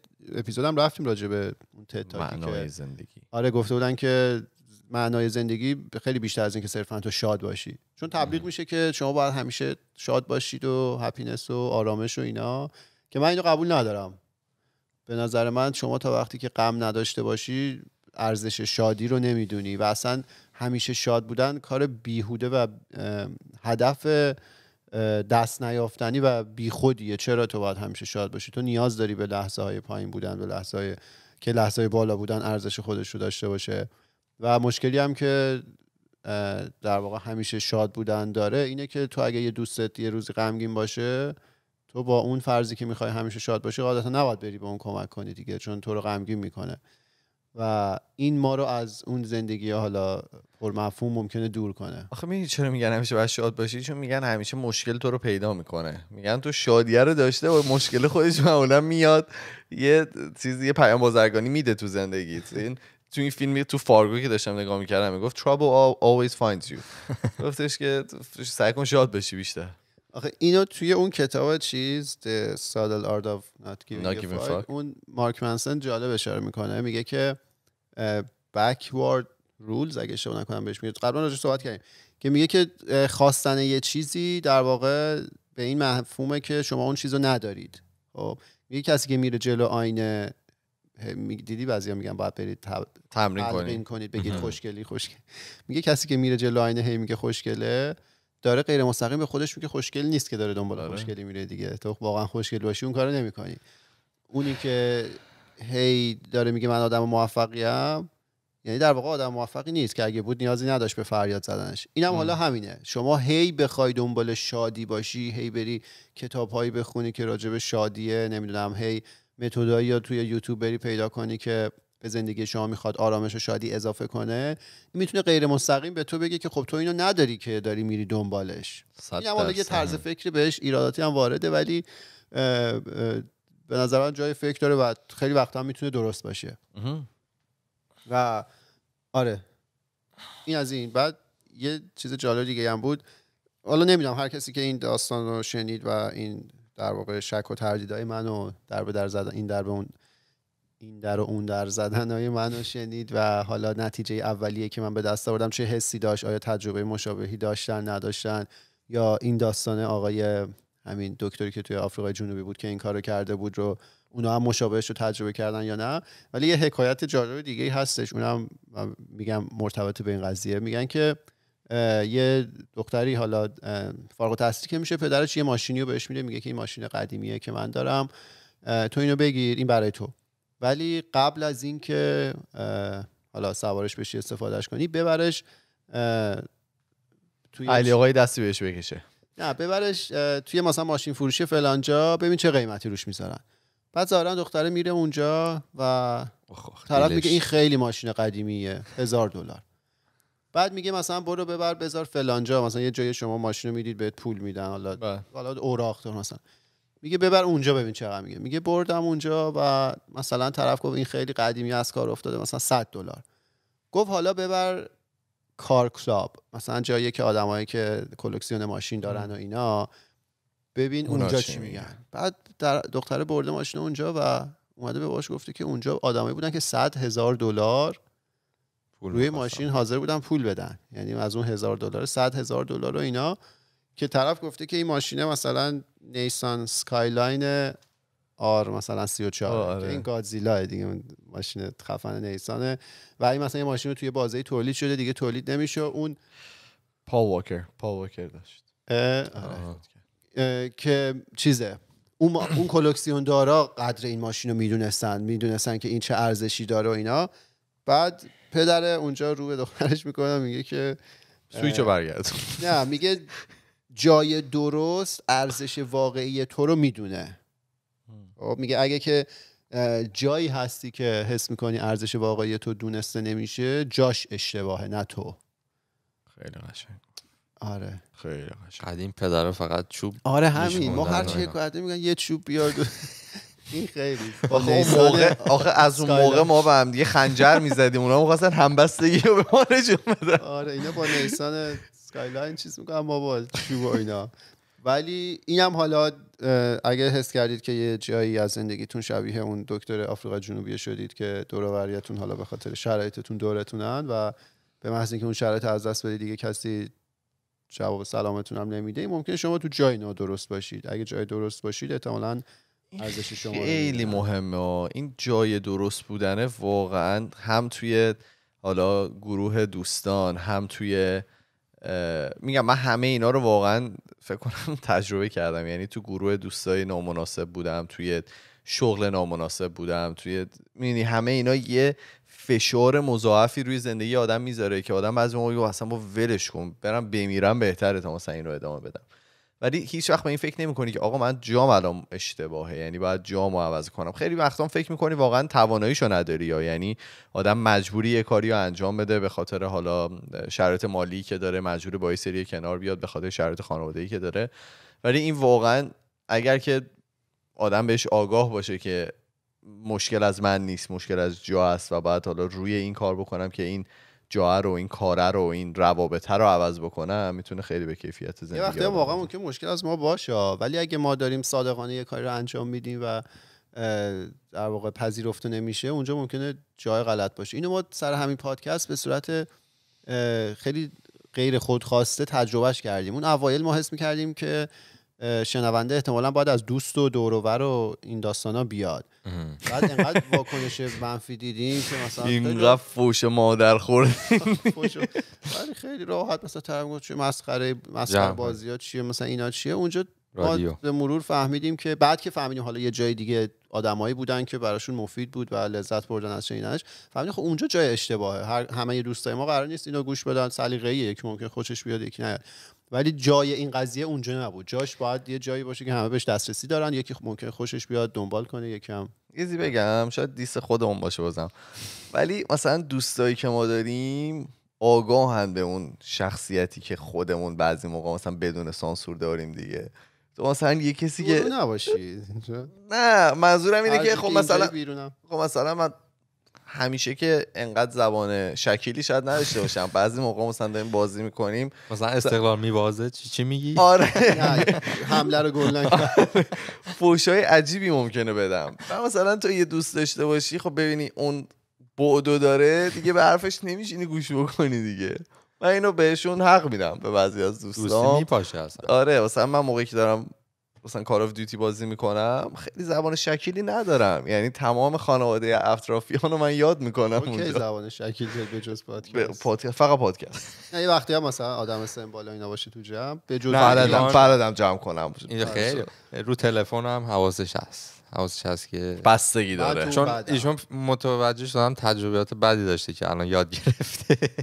هم رفتیم راجع به اون تتاکی معنای زندگی آره گفته بودن که معنای زندگی خیلی بیشتر از اینکه صرفا تو شاد باشی چون تبلیغ میشه که شما باید همیشه شاد باشید و هپینس و آرامش و اینا که من اینو قبول ندارم به نظر من شما تا وقتی که غم نداشته باشی ارزش شادی رو نمیدونی و اصلا همیشه شاد بودن کار بیهوده و هدف دست نیافتنی و بیخودیه چرا تو باید همیشه شاد باشی تو نیاز داری به لحظه های پایین بودن به لحظه های... که لحظه های بالا بودن ارزش خودش رو داشته باشه و مشکلی هم که در واقع همیشه شاد بودن داره اینه که تو اگه یه دوستت یه روزی غمگین باشه تو با اون فرضی که میخوای همیشه شاد باشه قاعدتا نباید بری به اون کمک کنی دیگه چون تو رو غمگین میکنه و این ما رو از اون زندگی حالا پرمفهوم ممکنه دور کنه آخه میگن چرا میگن همیشه باید شاد باشی چون میگن همیشه مشکل تو رو پیدا میکنه میگن تو شادیه رو داشته و مشکل خودش معمولا میاد یه چیزی یه پیام بازرگانی میده تو زندگیت این تو این فیلمی تو فارگو که داشتم نگاه میکردم میگفت trouble always finds you گفتش که سعی کن شاد بشی بیشتر آخه اینو توی اون کتاب چیز The Saddle Art of Not Giving, a اون مارک منسن جالب اشاره میکنه میگه که backward rules اگه شما نکنم بهش میگه قبلا راجع صحبت کردیم که میگه که خواستن یه چیزی در واقع به این مفهومه که شما اون چیز رو ندارید خب میگه کسی که میره جلو آینه دیدی بعضیا میگن باید برید تب... تمرین کنید. کنید بگید خوشگلی خوشگل میگه کسی که میره جلو آینه هی میگه خوشگله داره غیر مستقیم به خودش میگه خوشگل نیست که داره دنبال آره. خوشگلی میره دیگه تو واقعا خوشگل باشی اون کارو نمیکنی اونی که هی داره میگه من آدم موفقیم یعنی در واقع آدم موفقی نیست که اگه بود نیازی نداشت به فریاد زدنش اینم حالا همینه شما هی بخوای دنبال شادی باشی هی بری کتابهایی بخونی که راجع شادیه نمیدونم هی متدایی یا توی یوتیوب بری پیدا کنی که به زندگی شما میخواد آرامش و شادی اضافه کنه میتونه غیر مستقیم به تو بگه که خب تو اینو نداری که داری میری دنبالش این یه طرز فکری بهش ایراداتی هم وارده ولی به نظر من جای فکر داره و خیلی وقتا هم میتونه درست باشه و آره این از این بعد یه چیز جالب دیگه هم بود حالا نمیدونم هر کسی که این داستان رو شنید و این در واقع شک و تردیدهای منو در به در زدن این در به اون این در و اون در زدن های منو شنید و حالا نتیجه اولیه که من به دست آوردم چه حسی داشت آیا تجربه مشابهی داشتن نداشتن یا این داستان آقای همین دکتری که توی آفریقای جنوبی بود که این کارو کرده بود رو اونا هم مشابهش رو تجربه کردن یا نه ولی یه حکایت جالب دیگه هستش اونم میگم مرتبط به این قضیه میگن که یه دختری حالا فارغ التحصیل که میشه پدرش یه ماشینی رو بهش میده میگه که این ماشین قدیمیه که من دارم تو اینو بگیر این برای تو ولی قبل از اینکه حالا سوارش بشی استفادهش کنی ببرش توی علی آقای دستی بهش بکشه نه ببرش توی مثلا ماشین فروشی فلانجا ببین چه قیمتی روش میذارن بعد ظاهرا دختره میره اونجا و طرف میگه این خیلی ماشین قدیمیه هزار دلار بعد میگه مثلا برو ببر بذار فلانجا مثلا یه جای شما ماشینو میدید بهت پول میدن حالا بله. حالا اوراق مثلا میگه ببر اونجا ببین چقدر میگه میگه بردم اونجا و مثلا طرف گفت این خیلی قدیمی از کار افتاده مثلا 100 دلار گفت حالا ببر کار کلاب مثلا جایی که آدمایی که کلکسیون ماشین دارن و اینا ببین اونجا چی میگن بعد در دختره برده ماشین اونجا و اومده به باش گفته که اونجا آدمایی بودن که 100 هزار دلار روی ماشین حاضر بودن پول بدن یعنی از اون هزار دلار صد هزار دلار و اینا که طرف گفته که این ماشینه مثلا نیسان سکایلاین آر مثلا 34 آره. که این گادزیلا دیگه ماشین خفن نیسانه و این مثلا این ماشین رو توی بازهی تولید شده دیگه تولید نمیشه اون پال واکر داشت آره. که چیزه اون, اون کلکسیون دارا قدر این ماشین رو میدونستن میدونستن که این چه ارزشی داره و اینا بعد پدر اونجا رو به دخترش میکنه میگه که سویچو برگرد نه میگه جای درست ارزش واقعی تو رو میدونه خب، میگه اگه که جایی هستی که حس میکنی ارزش واقعی تو دونسته نمیشه جاش اشتباهه نه تو خیلی قشنگ آره خیلی قشنگ قدیم پدر فقط چوب آره همین ما هر چی میگن یه چوب بیار این خیلی آخه خب، موقع آخه از اون موقع ما به هم دیگه خنجر میزدیم اونا می‌خواستن همبستگی رو به ما نشون بدن آره اینا با نیسان اسکایلاین چیز میکنن ما با اینا ولی اینم حالا اگر حس کردید که یه جایی از زندگیتون شبیه اون دکتر آفریقا جنوبی شدید که دور حالا به خاطر شرایطتون دورتونن و به محض اینکه اون شرایط از دست بدید دیگه کسی جواب سلامتون هم نمیده ممکن شما تو جای نادرست باشید اگه جای درست باشید احتمالاً ارزش شما خیلی مهمه این جای درست بودنه واقعا هم توی حالا گروه دوستان هم توی میگم من همه اینا رو واقعا فکر کنم تجربه کردم یعنی تو گروه دوستای نامناسب بودم توی شغل نامناسب بودم توی یعنی همه اینا یه فشار مضاعفی روی زندگی آدم میذاره که آدم از موقع اصلا با ولش کن برم بمیرم بهتره تا مثلا این رو ادامه بدم ولی هیچ وقت به این فکر نمیکنی که آقا من جام الان اشتباهه یعنی باید رو عوض کنم خیلی وقتا فکر میکنی واقعا شو نداری یا یعنی آدم مجبوری یه کاری رو انجام بده به خاطر حالا شرایط مالی که داره مجبور با سری کنار بیاد به خاطر شرایط خانوادگی که داره ولی این واقعا اگر که آدم بهش آگاه باشه که مشکل از من نیست مشکل از جا است و بعد حالا روی این کار بکنم که این جاه رو این کاره رو این روابطه رو عوض بکنم میتونه خیلی به کیفیت زندگی یه وقتی واقعا ممکن مشکل از ما باشه ولی اگه ما داریم صادقانه یه کاری رو انجام میدیم و در واقع پذیرفته نمیشه اونجا ممکنه جای غلط باشه اینو ما سر همین پادکست به صورت خیلی غیر خودخواسته تجربهش کردیم اون اوایل ما حس میکردیم که شنونده احتمالا باید از دوست و دورور و این ها بیاد بعد اینقدر واکنش منفی دیدیم که مثلا اینقدر فوش مادر خوردیم ولی خیلی راحت مثلا ترم گفت چه مسخره مسخره بازی ها چیه مثلا اینا چیه اونجا ما به مرور فهمیدیم که بعد که فهمیدیم حالا یه جای دیگه آدمایی بودن که براشون مفید بود و لذت بردن از شنیدنش فهمیدیم خب اونجا جای اشتباهه هر همه دوستای ما قرار نیست اینو گوش بدن سلیقه‌ایه یکی ممکن خوشش بیاد یکی ولی جای این قضیه اونجا نبود جاش باید یه جایی باشه که همه بهش دسترسی دارن یکی ممکن خوشش بیاد دنبال کنه یکی هم بگم شاید دیس خودمون باشه بازم ولی مثلا دوستایی که ما داریم آگاهن به اون شخصیتی که خودمون بعضی موقع مثلا بدون سانسور داریم دیگه تو مثلا یه کسی که نباشی نه منظورم اینه که خب مثلا خب مثلا من همیشه که انقدر زبان شکیلی شاید نداشته باشم بعضی موقع مثلا داریم بازی میکنیم مثلا استقلال میبازه چی چی میگی آره حمله رو گل آره. فوشای عجیبی ممکنه بدم مثلا تو یه دوست داشته باشی خب ببینی اون بعدو داره دیگه به حرفش نمیشینی گوش بکنی دیگه من اینو بهشون حق میدم به بعضی از دوستان دوستی میپاشه اصلا آره مثلا من موقعی که دارم مثلا کار آف دیوتی بازی میکنم خیلی زبان شکیلی ندارم یعنی تمام خانواده افترافیانو رو من یاد میکنم اوکی زبان شکیلی به جز پادکست فقط پادکست یه وقتی هم مثلا آدم سن بالا اینا باشه تو جمع به جز بلدم جمع کنم اینجا خیلی آره. رو تلفن هم حواسش هست حواسش هست که بستگی داره چون ایشون متوجه شدم تجربیات بدی داشته که الان یاد گرفته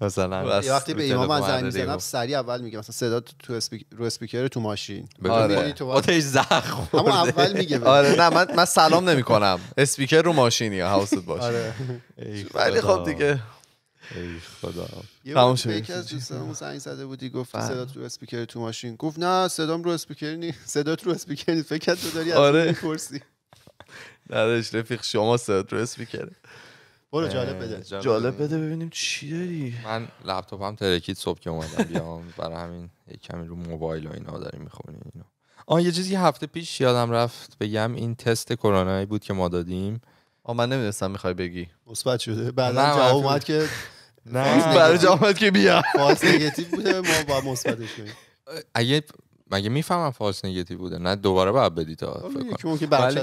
مثلا وقتی به امام زنگ میزنم سریع اول میگه مثلا صدا تو رو اسپیکر تو ماشین آره خودش زخم اما اول میگه آره نه من من سلام نمیکنم اسپیکر رو ماشینی حواست باشه آره. ولی خب دیگه ای خدا تمام شد یکی از این زنگ زده بودی گفت بله. صدات رو اسپیکر تو ماشین گفت نه صدام رو اسپیکر نی صدات رو اسپیکر نی فکر تو داری آره. از میپرسی نداش رفیق شما صدات رو اسپیکر برو جالب بده جالب, بده ببینیم چی داری من لپتاپم ترکید صبح که اومدم بیام برای همین یه کمی رو موبایل و اینا داریم میخونیم اینو آن یه چیزی هفته پیش یادم رفت بگم این تست کرونایی بود که ما دادیم آ من نمیدونستم میخوای بگی مثبت شده بعدا جواب اومد که نه برای جامعه که بیا فالس نگتیو بوده ما با اگه مگه میفهمم فالس نگتیو بوده نه دوباره باید بدی تا آره,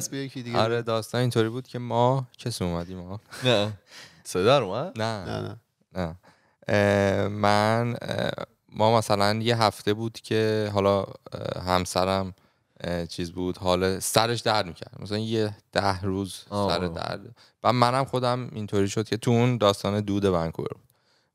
آره، داستان اینطوری بود که ما کسی اومدیم ما نه اومد نه نه نه من ما مثلا یه هفته بود که حالا همسرم چیز بود حال سرش درد میکرد مثلا یه ده روز سر درد و منم خودم اینطوری شد که تو اون داستان دود ونکوور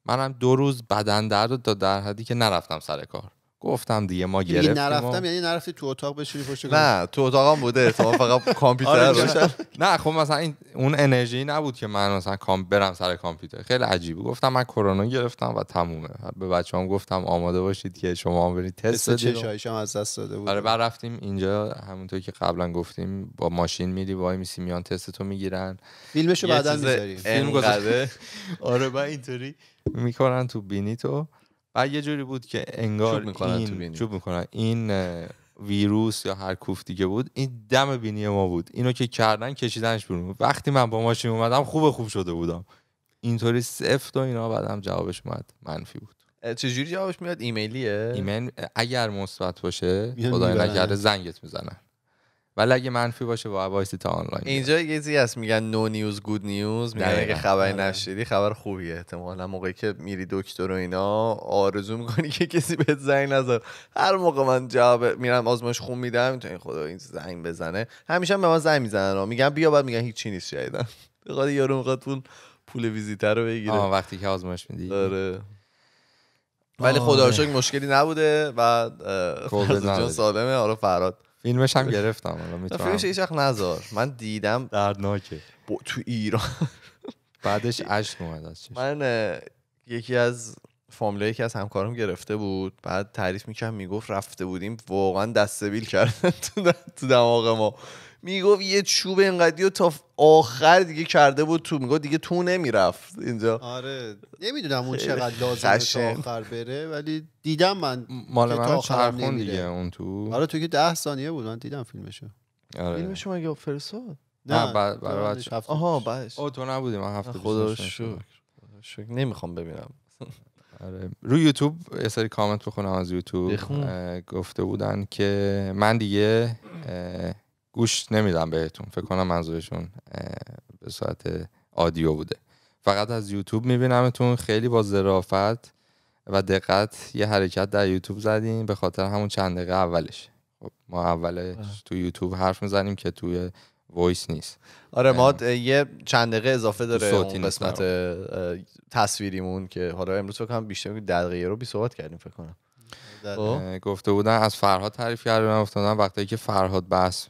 منم دو روز بدن درد تا در حدی که نرفتم سر کار گفتم دیگه ما یعنی گرفتیم دیگه نرفتم یعنی نرفتی تو اتاق بشینی پشت نه تو اتاقم بوده تو فقط کامپیوتر آره، نه خب مثلا این اون انرژی نبود که من مثلا کام برم سر کامپیوتر خیلی عجیبه گفتم من کرونا گرفتم و تمومه به بچه‌ام گفتم آماده باشید که شما هم برید تست بدید از دست داده بود آره رفتیم اینجا همونطور که قبلا گفتیم با ماشین میری وای میسی میان تست تو میگیرن فیلمشو بعدا میذاریم فیلم گذاشته آره با اینطوری میکنن تو بینی تو و یه جوری بود که انگار چوب میکنن این تو بینی. چوب میکنن این ویروس یا هر کوف که بود این دم بینی ما بود اینو که کردن کشیدنش بیرون وقتی من با ماشین اومدم خوب خوب شده بودم اینطوری سفت و اینا بعدم جوابش اومد منفی بود چجوری جوابش میاد ایمیلیه ایمیل اگر مثبت باشه خدای نکرده زنگت میزنن ولی اگه منفی باشه با وایسی تا آنلاین اینجا یه چیزی هست میگن نو نیوز گود نیوز میگن اگه خبر آره. نشیدی خبر خوبیه احتمالا موقعی که میری دکتر و اینا آرزو میکنی که کسی بهت زنگ نزن هر موقع من جواب میرم آزمایش خون میدم این خدا این زنگ بزنه همیشه به ما زنگ میزنن میگن بیا بعد میگن هیچ چی نیست به خاطر یارو میخواد پول پول ویزیت رو بگیره آه وقتی که آزمایش میدی آره ولی خدا مشکلی نبوده و جون سالمه آره فراد فیلمش هم گرفتم الان فیلمش هیچ وقت نذار من دیدم دردناکه با تو ایران بعدش عشق اومد از من یکی از فامیلی یکی از همکارم گرفته بود بعد تعریف میکرد میگفت رفته بودیم واقعا دستبیل کردن تو دماغ ما میگفت یه چوب اینقدی و تا آخر دیگه کرده بود تو میگفت دیگه تو نمیرفت اینجا آره نمیدونم اون چقدر لازمه تا آخر بره ولی دیدم من مال من چرخون دیگه اون تو آره تو که ده ثانیه بود من دیدم فیلمشو آره. فیلمشو مگه فرساد نه بعد بعد آها آه تو نبودی من هفته خدا شکر نمیخوام ببینم آره. روی یوتیوب یه سری کامنت بخونم از یوتیوب گفته بودن که من دیگه گوش نمیدم بهتون فکر کنم منظورشون به صورت آدیو بوده فقط از یوتیوب میبینمتون خیلی با ظرافت و دقت یه حرکت در یوتیوب زدیم به خاطر همون چند دقیقه اولش خب، ما اولش تو یوتیوب حرف میزنیم که توی وایس نیست آره ما یه چند دقیقه اضافه داره اون قسمت آره. تصویریمون که حالا امروز فکر کنم بیشتر دقیقه رو بی صحبت کردیم فکر کنم خب. گفته بودن از فرهاد تعریف کرده من بودن وقتی که فرهاد بس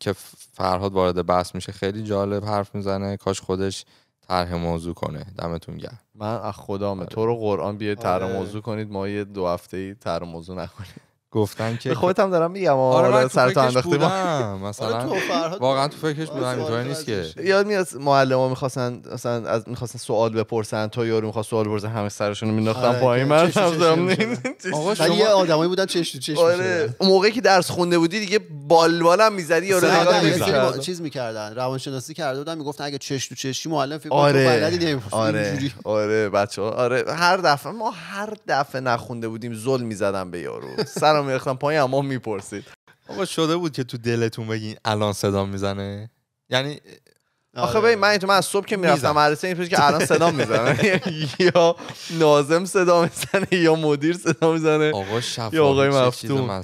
که فرهاد وارد بس میشه خیلی جالب حرف میزنه کاش خودش طرح موضوع کنه دمتون گرم من از خدامه آره. تو رو قرآن بیه طرح آره. موضوع کنید ما یه دو هفته ای طرح موضوع نکنیم گفتم که خودت هم دارم میگم آره من سر تو انداختی آره، مثلا واقعا تو فکرش بودم اینطوری نیست آره، که آره. یاد میاد ها میخواستن مثلا از میخواستن سوال بپرسن تو یارو میخواست سوال بپرسه همه سرشون رو مینداختن پایین من آقا شما یه آدمایی بودن چش تو چش آره موقعی که درس خونده بودی دیگه بالبالم میزدی یارو نگاه چیز میکردن روانشناسی کرده بودن میگفتن اگه چش تو چشی معلم فکر آره آره آره بچه‌ها آره هر دفعه ما هر دفعه نخونده بودیم ظلم میزدن به یارو سر میرفتم میرختم پای اما میپرسید آقا شده بود که تو دلتون بگین الان صدا میزنه یعنی آخه آره. ببین من تو من از صبح که میرفتم مدرسه این که الان صدا میزنه یا نازم صدا میزنه یا مدیر صدا میزنه آقا آقا یا آقای مفتون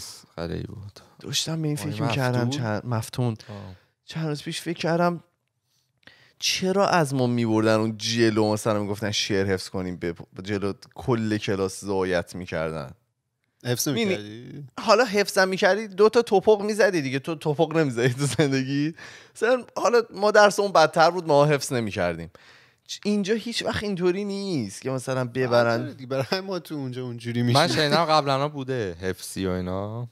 بود داشتم به این فکر میکردم چند مفتون چند روز پیش فکر کردم چرا از ما میبردن اون جلو مثلا میگفتن شعر حفظ کنیم به جلو کل کلاس زایت میکردن حفظ میکردی حالا حفظم میکردی دو تا توپق میزدی دیگه تو توپق نمیزدی تو زندگی حالا ما درس اون بدتر بود ما حفظ نمیکردیم اینجا هیچ وقت اینطوری نیست که مثلا آره ببرن برای ما تو اونجا اونجوری میشه من شنیدم قبلا بوده حفظی و اینا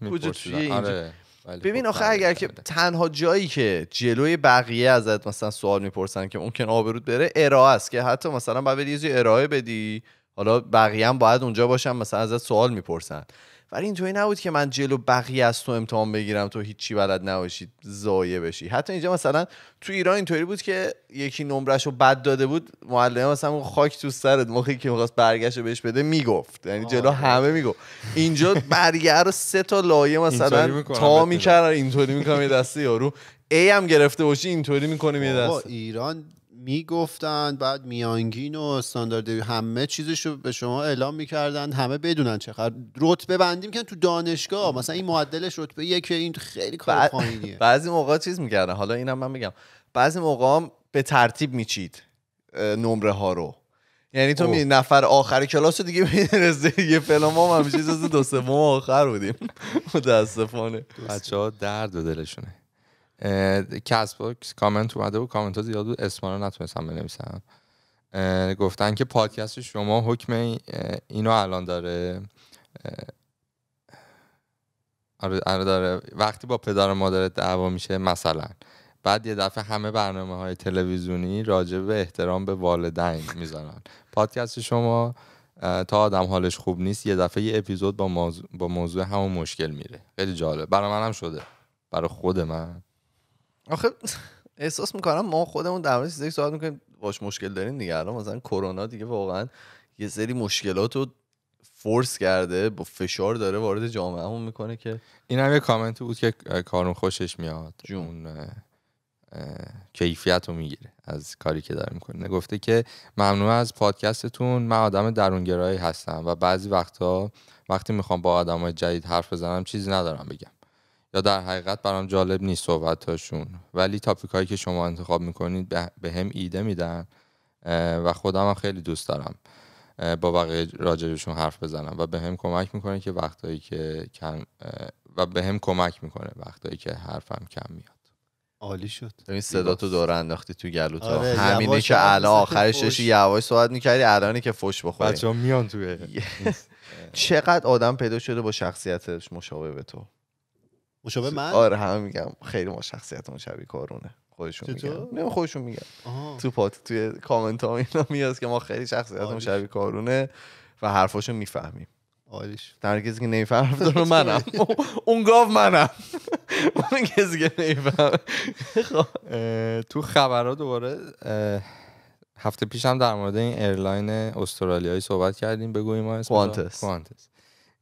آره، ببین خب آخه اگر که تنها جایی که جلوی بقیه ازت مثلا سوال میپرسن که ممکن آبرود بره ارائه است که حتی مثلا باید یه ارائه بدی حالا بقیه هم باید اونجا باشم مثلا ازت سوال میپرسن ولی اینطوری نبود که من جلو بقیه از تو امتحان بگیرم تو هیچی بلد نباشی زایه بشی حتی اینجا مثلا تو ایران اینطوری بود که یکی نمرش رو بد داده بود معلمه مثلا خاک تو سرت موقعی که میخواست برگشت بهش بده میگفت یعنی جلو همه میگفت اینجا برگه رو سه تا لایه مثلا تا میکرد اینطوری میکنم یه دسته یارو ای هم گرفته باشی اینطوری میکنیم یه ایران میگفتن بعد میانگین و استاندارد همه چیزش رو به شما اعلام میکردن همه بدونن چقدر رتبه بندی که تو دانشگاه مثلا این معدلش رتبه یکی این خیلی کار پایینیه بعضی موقع چیز میکردن حالا اینم من میگم بعضی موقع به ترتیب میچید نمره ها رو یعنی تو می نفر آخر کلاس رو دیگه میرسه یه فیلم ما هم همیشه دو سوم آخر بودیم متاسفانه بچه ها درد دلشونه کسب باکس کامنت اومده و کامنت ها زیاد بود اسما رو نتونستم بنویسم گفتن که پادکست شما حکم اینو الان داره آره داره وقتی با پدر و مادر دعوا میشه مثلا بعد یه دفعه همه برنامه های تلویزیونی راجع به احترام به والدین میذارن پادکست شما تا آدم حالش خوب نیست یه دفعه یه اپیزود با موضوع, با موضوع همون مشکل میره خیلی جالب برای منم شده برای خود من آخه احساس میکنم ما خودمون در مورد چیزایی صحبت میکنیم باش مشکل داریم دیگه الان مثلا کرونا دیگه واقعا یه سری مشکلات رو فورس کرده با فشار داره وارد جامعه همون میکنه که این هم یه کامنت بود که کارون خوشش میاد جون اون کیفیت رو میگیره از کاری که داره میکنه گفته که ممنوع از پادکستتون من آدم درونگرایی هستم و بعضی وقتا وقتی میخوام با آدم های جدید حرف بزنم چیزی ندارم بگم یا در حقیقت برام جالب نیست هاشون ولی تاپیک هایی که شما انتخاب میکنید به هم ایده میدن و خودم هم خیلی دوست دارم با بقیه راجبشون حرف بزنم و به هم کمک میکنه که وقتایی که کم و به هم کمک میکنه وقتایی که حرفم کم میاد عالی شد این صدا تو دور انداختی تو گلو تا آره، همینه که الان آخرش داشتی یواش صحبت میکردی الانی که فش بخوری بچه میان توی چقدر آدم پیدا شده با شخصیتش مشابه به تو مشابه من آره همه میگم خیلی ما شخصیتمون شبیه کارونه خودشون میگن نه خودشون تو پات توی کامنت ها اینا میاد که ما خیلی شخصیتمون شبیه کارونه و حرفاشو میفهمیم عالیش در کسی که نمیفهمه داره منم اون گاو منم اون کسی که نمیفهمه خب. تو خبرها دوباره هفته پیشم در مورد این ایرلاین استرالیایی صحبت کردیم بگویم ما اسمش کوانتس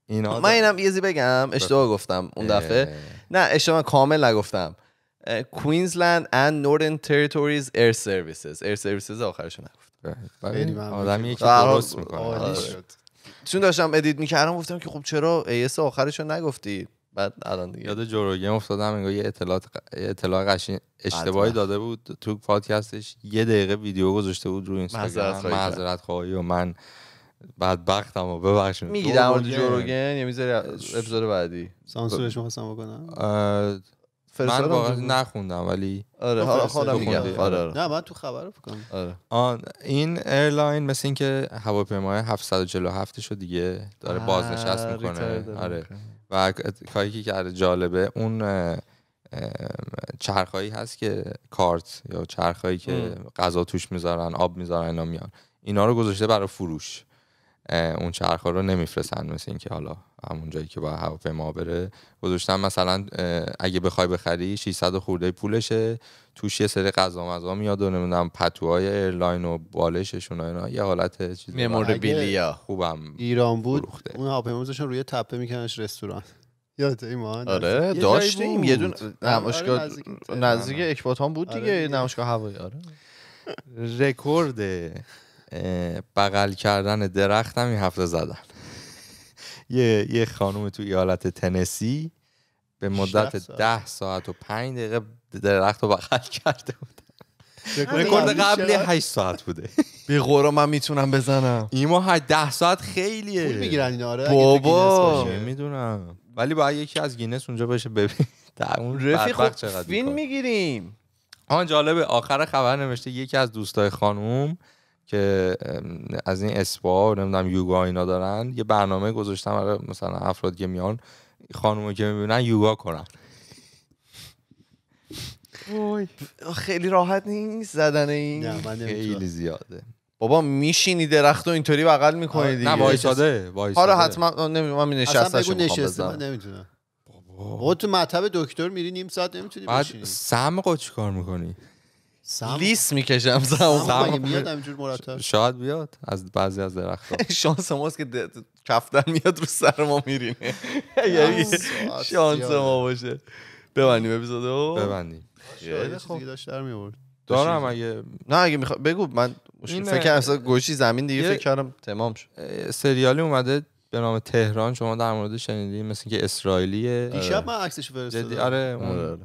خب، آدم. من اینم یه بگم اشتباه گفتم اون دفعه نه اشتباه کامل نگفتم کوینزلند اند نوردن تریتوریز ایر سرویسز ایر سرویسز آخرشو نگفت آدمی که درست میکنه آره. چون داشتم ادیت میکردم گفتم که خب چرا ایس آخرشو نگفتی بعد الان دیگه یاد جوروگن افتادم انگار یه اطلاعات یه اطلاع قشنگ اشتباهی داده بود تو پادکستش یه دقیقه ویدیو گذاشته بود رو اینستاگرام معذرت خواهی و من بدبختم و ببخشید میگی در مورد جوروگن یا میذاری اپیزود بعدی سانسورش می‌خواستم بکنم من واقعا نخوندم ولی آره حالا آره، خودم میگم آره،, آره, نه من تو خبر کنم آره آن این ایرلاین مثل اینکه هواپیمای 747 شو دیگه داره بازنشست میکنه آره و کاری که کرده جالبه اون چرخایی هست که کارت یا چرخایی که غذا توش میذارن آب میذارن اینا میان اینا رو گذاشته برای فروش اون چرخ ها رو نمیفرستن مثل اینکه حالا همون جایی که با هواپیما بره گذاشتن مثلا اگه بخوای بخری 600 خورده پولشه توش یه سری غذا مزا میاد و نمیدونم پتوهای ایرلاین و بالششون اینا یه حالت چیز بیلیا خوبم ایران بود بروخته. اون هواپیما روی تپه میکننش رستوران یاد ایمان آره داشتیم یه دون نمایشگاه آره، آره، نزدیک آره. اکباتان بود دیگه نمایشگاه هوایی آره رکورد بغل کردن درخت هم این هفته زدن یه یه خانم تو ایالت تنسی به مدت ده ساعت و پنج دقیقه درخت رو بغل کرده بود آره. رکورد قبلی هشت ساعت بوده به من میتونم بزنم ایما ده ساعت خیلیه پول میگیرن این آره بابا میدونم ولی باید یکی از گینس اونجا باشه ببین اون رفیق فین میگیریم آن جالبه آخر خبر نوشته یکی از دوستای خانوم که از این اسپا نمیدونم یوگا اینا دارن یه برنامه گذاشتم برای مثلا افراد که میان خانومو که میبینن یوگا کنن خیلی راحت نیست زدن این خیلی زیاده بابا میشینی درخت و اینطوری بغل میکنی دیگه نه وایساده ساده آره حتما نمیدونم من نشسته بابا تو مطب دکتر میری نیم ساعت نمیتونی بشینی سم کار میکنی سم لیس میکشم سم میاد همینجور مرتب شاید بیاد از بعضی از درخت شانس ماست که کفتن میاد رو سر ما میرینه یعنی شانس ما باشه ببندیم اپیزودو ببندیم خب، خیلی داشت در میورد دارم اگه نه اگه میخوام بگو من فکر کردم اصلا گوشی زمین دیگه فکر کردم تمام شد سریالی اومده به نام تهران شما در مورد شنیدین مثل که اسرائیلیه دیشب آره. من عکسش فرستادم آره, آره،, آره.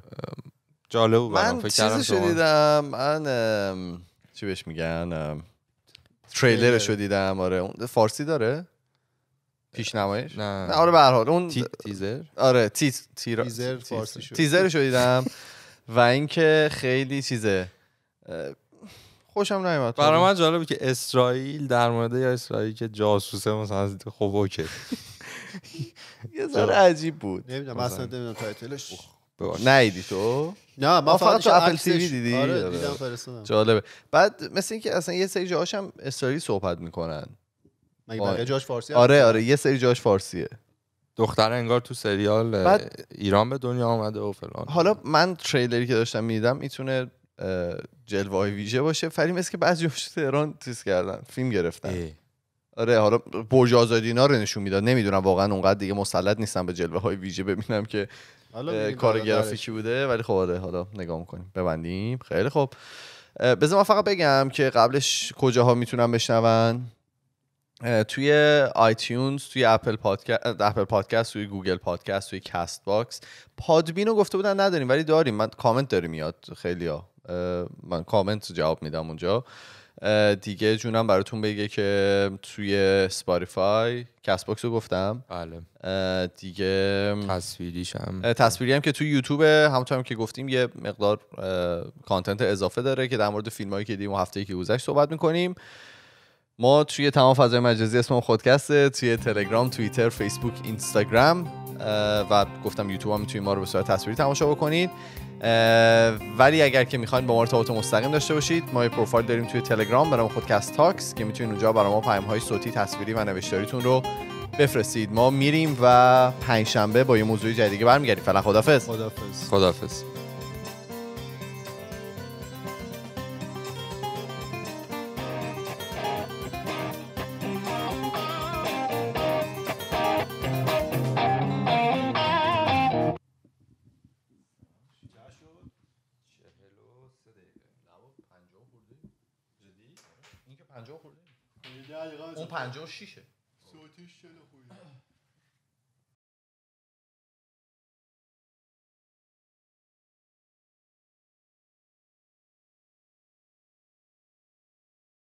من کردم شدیدم من چی بهش میگن تریلرش رو دیدم آره اون فارسی داره پیش نمایش نه. آره به اون تیزر آره تی... تیزر فارسی شد تیزرش رو دیدم و اینکه خیلی چیزه خوشم نیومد برای خب. من جالبه که اسرائیل در مورد یا اسرائیل که جاسوسه مثلا خب اوکی یه ذره عجیب بود نمیدونم اصلا نمیدونم تایتلش نیدی تو نه ما فقط تو اپل وی دیدی آره, آره. جالبه بعد مثل اینکه اصلا یه سری جاهاش هم اسرائیلی صحبت میکنن مگه بقیه جاش فارسی آره آره یه سری جاش فارسیه دختر انگار تو سریال ایران به دنیا آمده و فلان حالا من تریلری که داشتم میدم میتونه جلوه های ویژه باشه فریم است که بعضی جاش تهران تیز کردن فیلم گرفتن آره حالا برج آزادی اینا رو نشون میداد نمیدونم واقعا اونقدر دیگه مسلط نیستم به جلوه های ویژه ببینم که کار آره، گرافیکی بوده ولی خب آره حالا نگاه میکنیم ببندیم خیلی خب بذم من فقط بگم که قبلش کجاها میتونم بشنون توی آیتیونز توی اپل پادکست اپل پادکست توی گوگل پادکست توی کاست باکس پادبین رو گفته بودن نداریم ولی داریم من کامنت داریم میاد خیلی ها. من کامنت جواب میدم اونجا دیگه جونم براتون بگه که توی سپاریفای کس باکس رو گفتم بله دیگه تصویریش هم تصویری هم که توی یوتیوب همونطور هم که گفتیم یه مقدار کانتنت اضافه داره که در مورد فیلم هایی که دیدیم و هفته که گذشت صحبت میکنیم ما توی تمام فضای مجازی اسم خودکسته توی تلگرام توییتر فیسبوک اینستاگرام و گفتم یوتیوب هم میتونید ما رو به صورت تصویری تماشا بکنید ولی اگر که میخواین با ما ارتباط مستقیم داشته باشید ما یه پروفایل داریم توی تلگرام ما خودکست تاکس که میتونید اونجا برای ما پیام های صوتی تصویری و نوشتاریتون رو بفرستید ما میریم و پنجشنبه با یه موضوع جدیدی برمیگردیم فعلا خدافظ خدافظ خدافظ اون 56 صوتیش